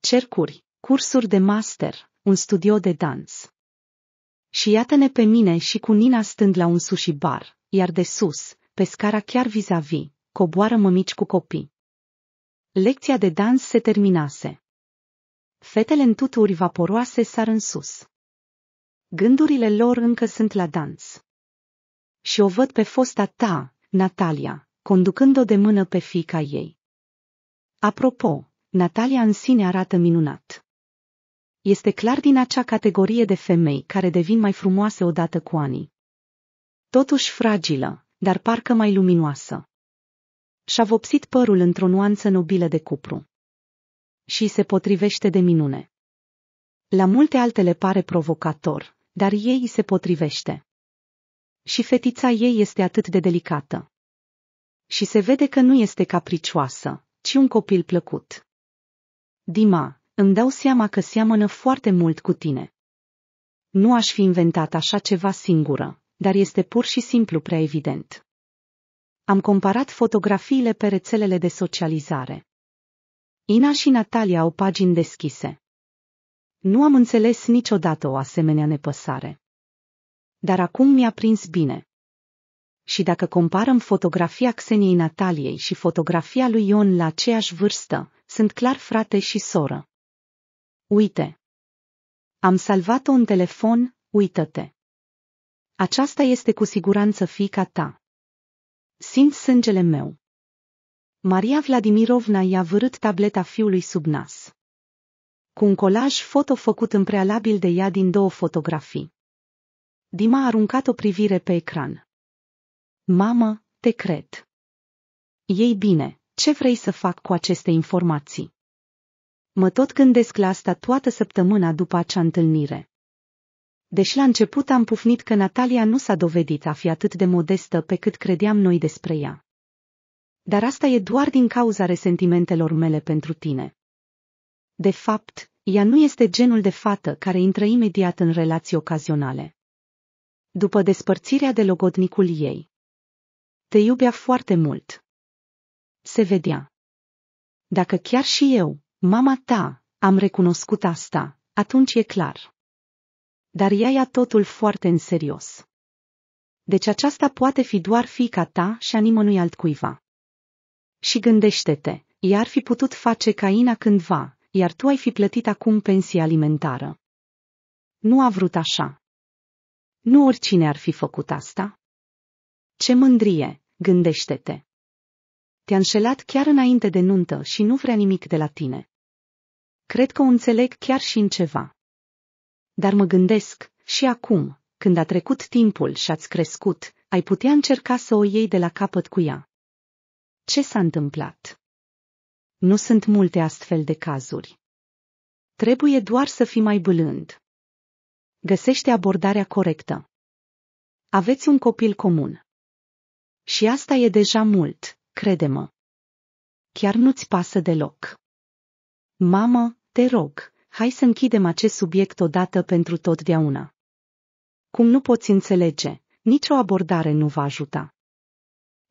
Cercuri, cursuri de master, un studio de dans. Și iată-ne pe mine și cu Nina stând la un sushi bar, iar de sus, pe scara chiar vis-a-vis, coboară mămici cu copii. Lecția de dans se terminase. Fetele în tuturi vaporoase sar în sus. Gândurile lor încă sunt la dans. Și o văd pe fosta ta, Natalia, conducând-o de mână pe fica ei. Apropo, Natalia în sine arată minunat. Este clar din acea categorie de femei care devin mai frumoase odată cu ani. Totuși fragilă, dar parcă mai luminoasă. Și-a vopsit părul într-o nuanță nobilă de cupru. Și se potrivește de minune. La multe altele pare provocator, dar ei se potrivește. Și fetița ei este atât de delicată. Și se vede că nu este capricioasă, ci un copil plăcut. Dima, îmi dau seama că seamănă foarte mult cu tine. Nu aș fi inventat așa ceva singură, dar este pur și simplu prea evident. Am comparat fotografiile pe rețelele de socializare. Ina și Natalia au pagini deschise. Nu am înțeles niciodată o asemenea nepăsare. Dar acum mi-a prins bine și dacă comparăm fotografia Xeniei Nataliei și fotografia lui Ion la aceeași vârstă, sunt clar frate și soră. Uite! Am salvat-o în telefon, uită-te! Aceasta este cu siguranță fica ta. Simt sângele meu. Maria Vladimirovna i-a vârât tableta fiului sub nas. Cu un colaj foto făcut în prealabil de ea din două fotografii. Dima a aruncat o privire pe ecran. Mamă, te cred. Ei bine, ce vrei să fac cu aceste informații? Mă tot gândesc la asta toată săptămâna după acea întâlnire. Deși la început am pufnit că Natalia nu s-a dovedit a fi atât de modestă pe cât credeam noi despre ea. Dar asta e doar din cauza resentimentelor mele pentru tine. De fapt, ea nu este genul de fată care intră imediat în relații ocazionale. După despărțirea de logodnicul ei, te iubea foarte mult. Se vedea. Dacă chiar și eu, mama ta, am recunoscut asta, atunci e clar. Dar ea ia totul foarte în serios. Deci aceasta poate fi doar fica ta și a nimănui altcuiva. Și gândește-te, ea ar fi putut face Caina cândva, iar tu ai fi plătit acum pensia alimentară. Nu a vrut așa. Nu oricine ar fi făcut asta. Ce mândrie, gândește-te! Te-a înșelat chiar înainte de nuntă și nu vrea nimic de la tine. Cred că o înțeleg chiar și în ceva. Dar mă gândesc, și acum, când a trecut timpul și ați crescut, ai putea încerca să o iei de la capăt cu ea. Ce s-a întâmplat? Nu sunt multe astfel de cazuri. Trebuie doar să fii mai blând. Găsește abordarea corectă. Aveți un copil comun. Și asta e deja mult, crede-mă. Chiar nu-ți pasă deloc. Mamă, te rog, hai să închidem acest subiect odată pentru totdeauna. Cum nu poți înțelege, nicio abordare nu va ajuta.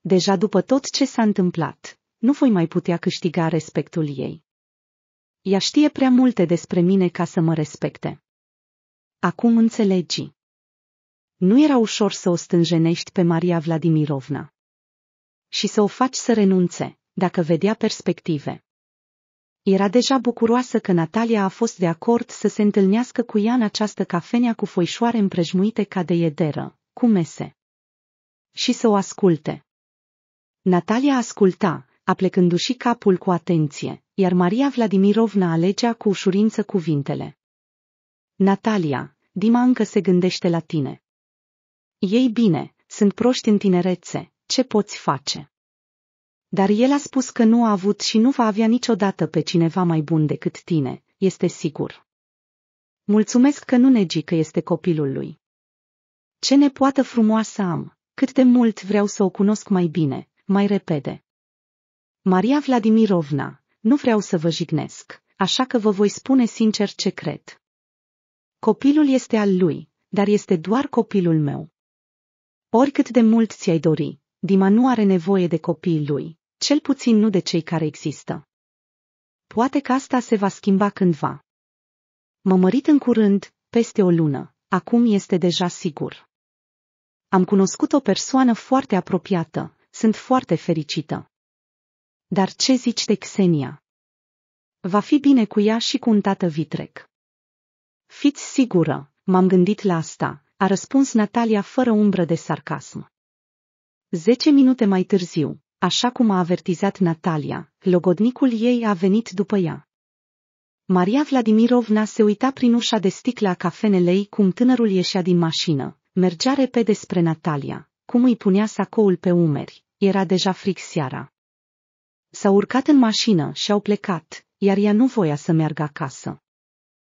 Deja după tot ce s-a întâmplat, nu voi mai putea câștiga respectul ei. Ea știe prea multe despre mine ca să mă respecte. Acum înțelegi. Nu era ușor să o stânjenești pe Maria Vladimirovna. Și să o faci să renunțe, dacă vedea perspective. Era deja bucuroasă că Natalia a fost de acord să se întâlnească cu ea în această cafenea cu foișoare împrejmuite ca de iederă, cu mese. Și să o asculte. Natalia asculta, aplecându-și capul cu atenție, iar Maria Vladimirovna alegea cu ușurință cuvintele. Natalia, Dima încă se gândește la tine. Ei bine, sunt proști în tinerețe, ce poți face? Dar el a spus că nu a avut și nu va avea niciodată pe cineva mai bun decât tine, este sigur. Mulțumesc că nu negi că este copilul lui. Ce nepoată frumoasă am, cât de mult vreau să o cunosc mai bine, mai repede. Maria Vladimirovna, nu vreau să vă jignesc, așa că vă voi spune sincer ce cred. Copilul este al lui, dar este doar copilul meu. Oricât de mult ți-ai dori, Dima nu are nevoie de copiii lui, cel puțin nu de cei care există. Poate că asta se va schimba cândva. Mă mărit în curând, peste o lună, acum este deja sigur. Am cunoscut o persoană foarte apropiată, sunt foarte fericită. Dar ce zici de Xenia? Va fi bine cu ea și cu un tată vitrec. Fiți sigură, m-am gândit la asta, a răspuns Natalia fără umbră de sarcasm. Zece minute mai târziu, așa cum a avertizat Natalia, logodnicul ei a venit după ea. Maria Vladimirovna se uita prin ușa de sticlă a cafenelei cum tânărul ieșea din mașină, mergea repede spre Natalia, cum îi punea sacoul pe umeri, era deja fric seara. S-au urcat în mașină și au plecat, iar ea nu voia să meargă acasă.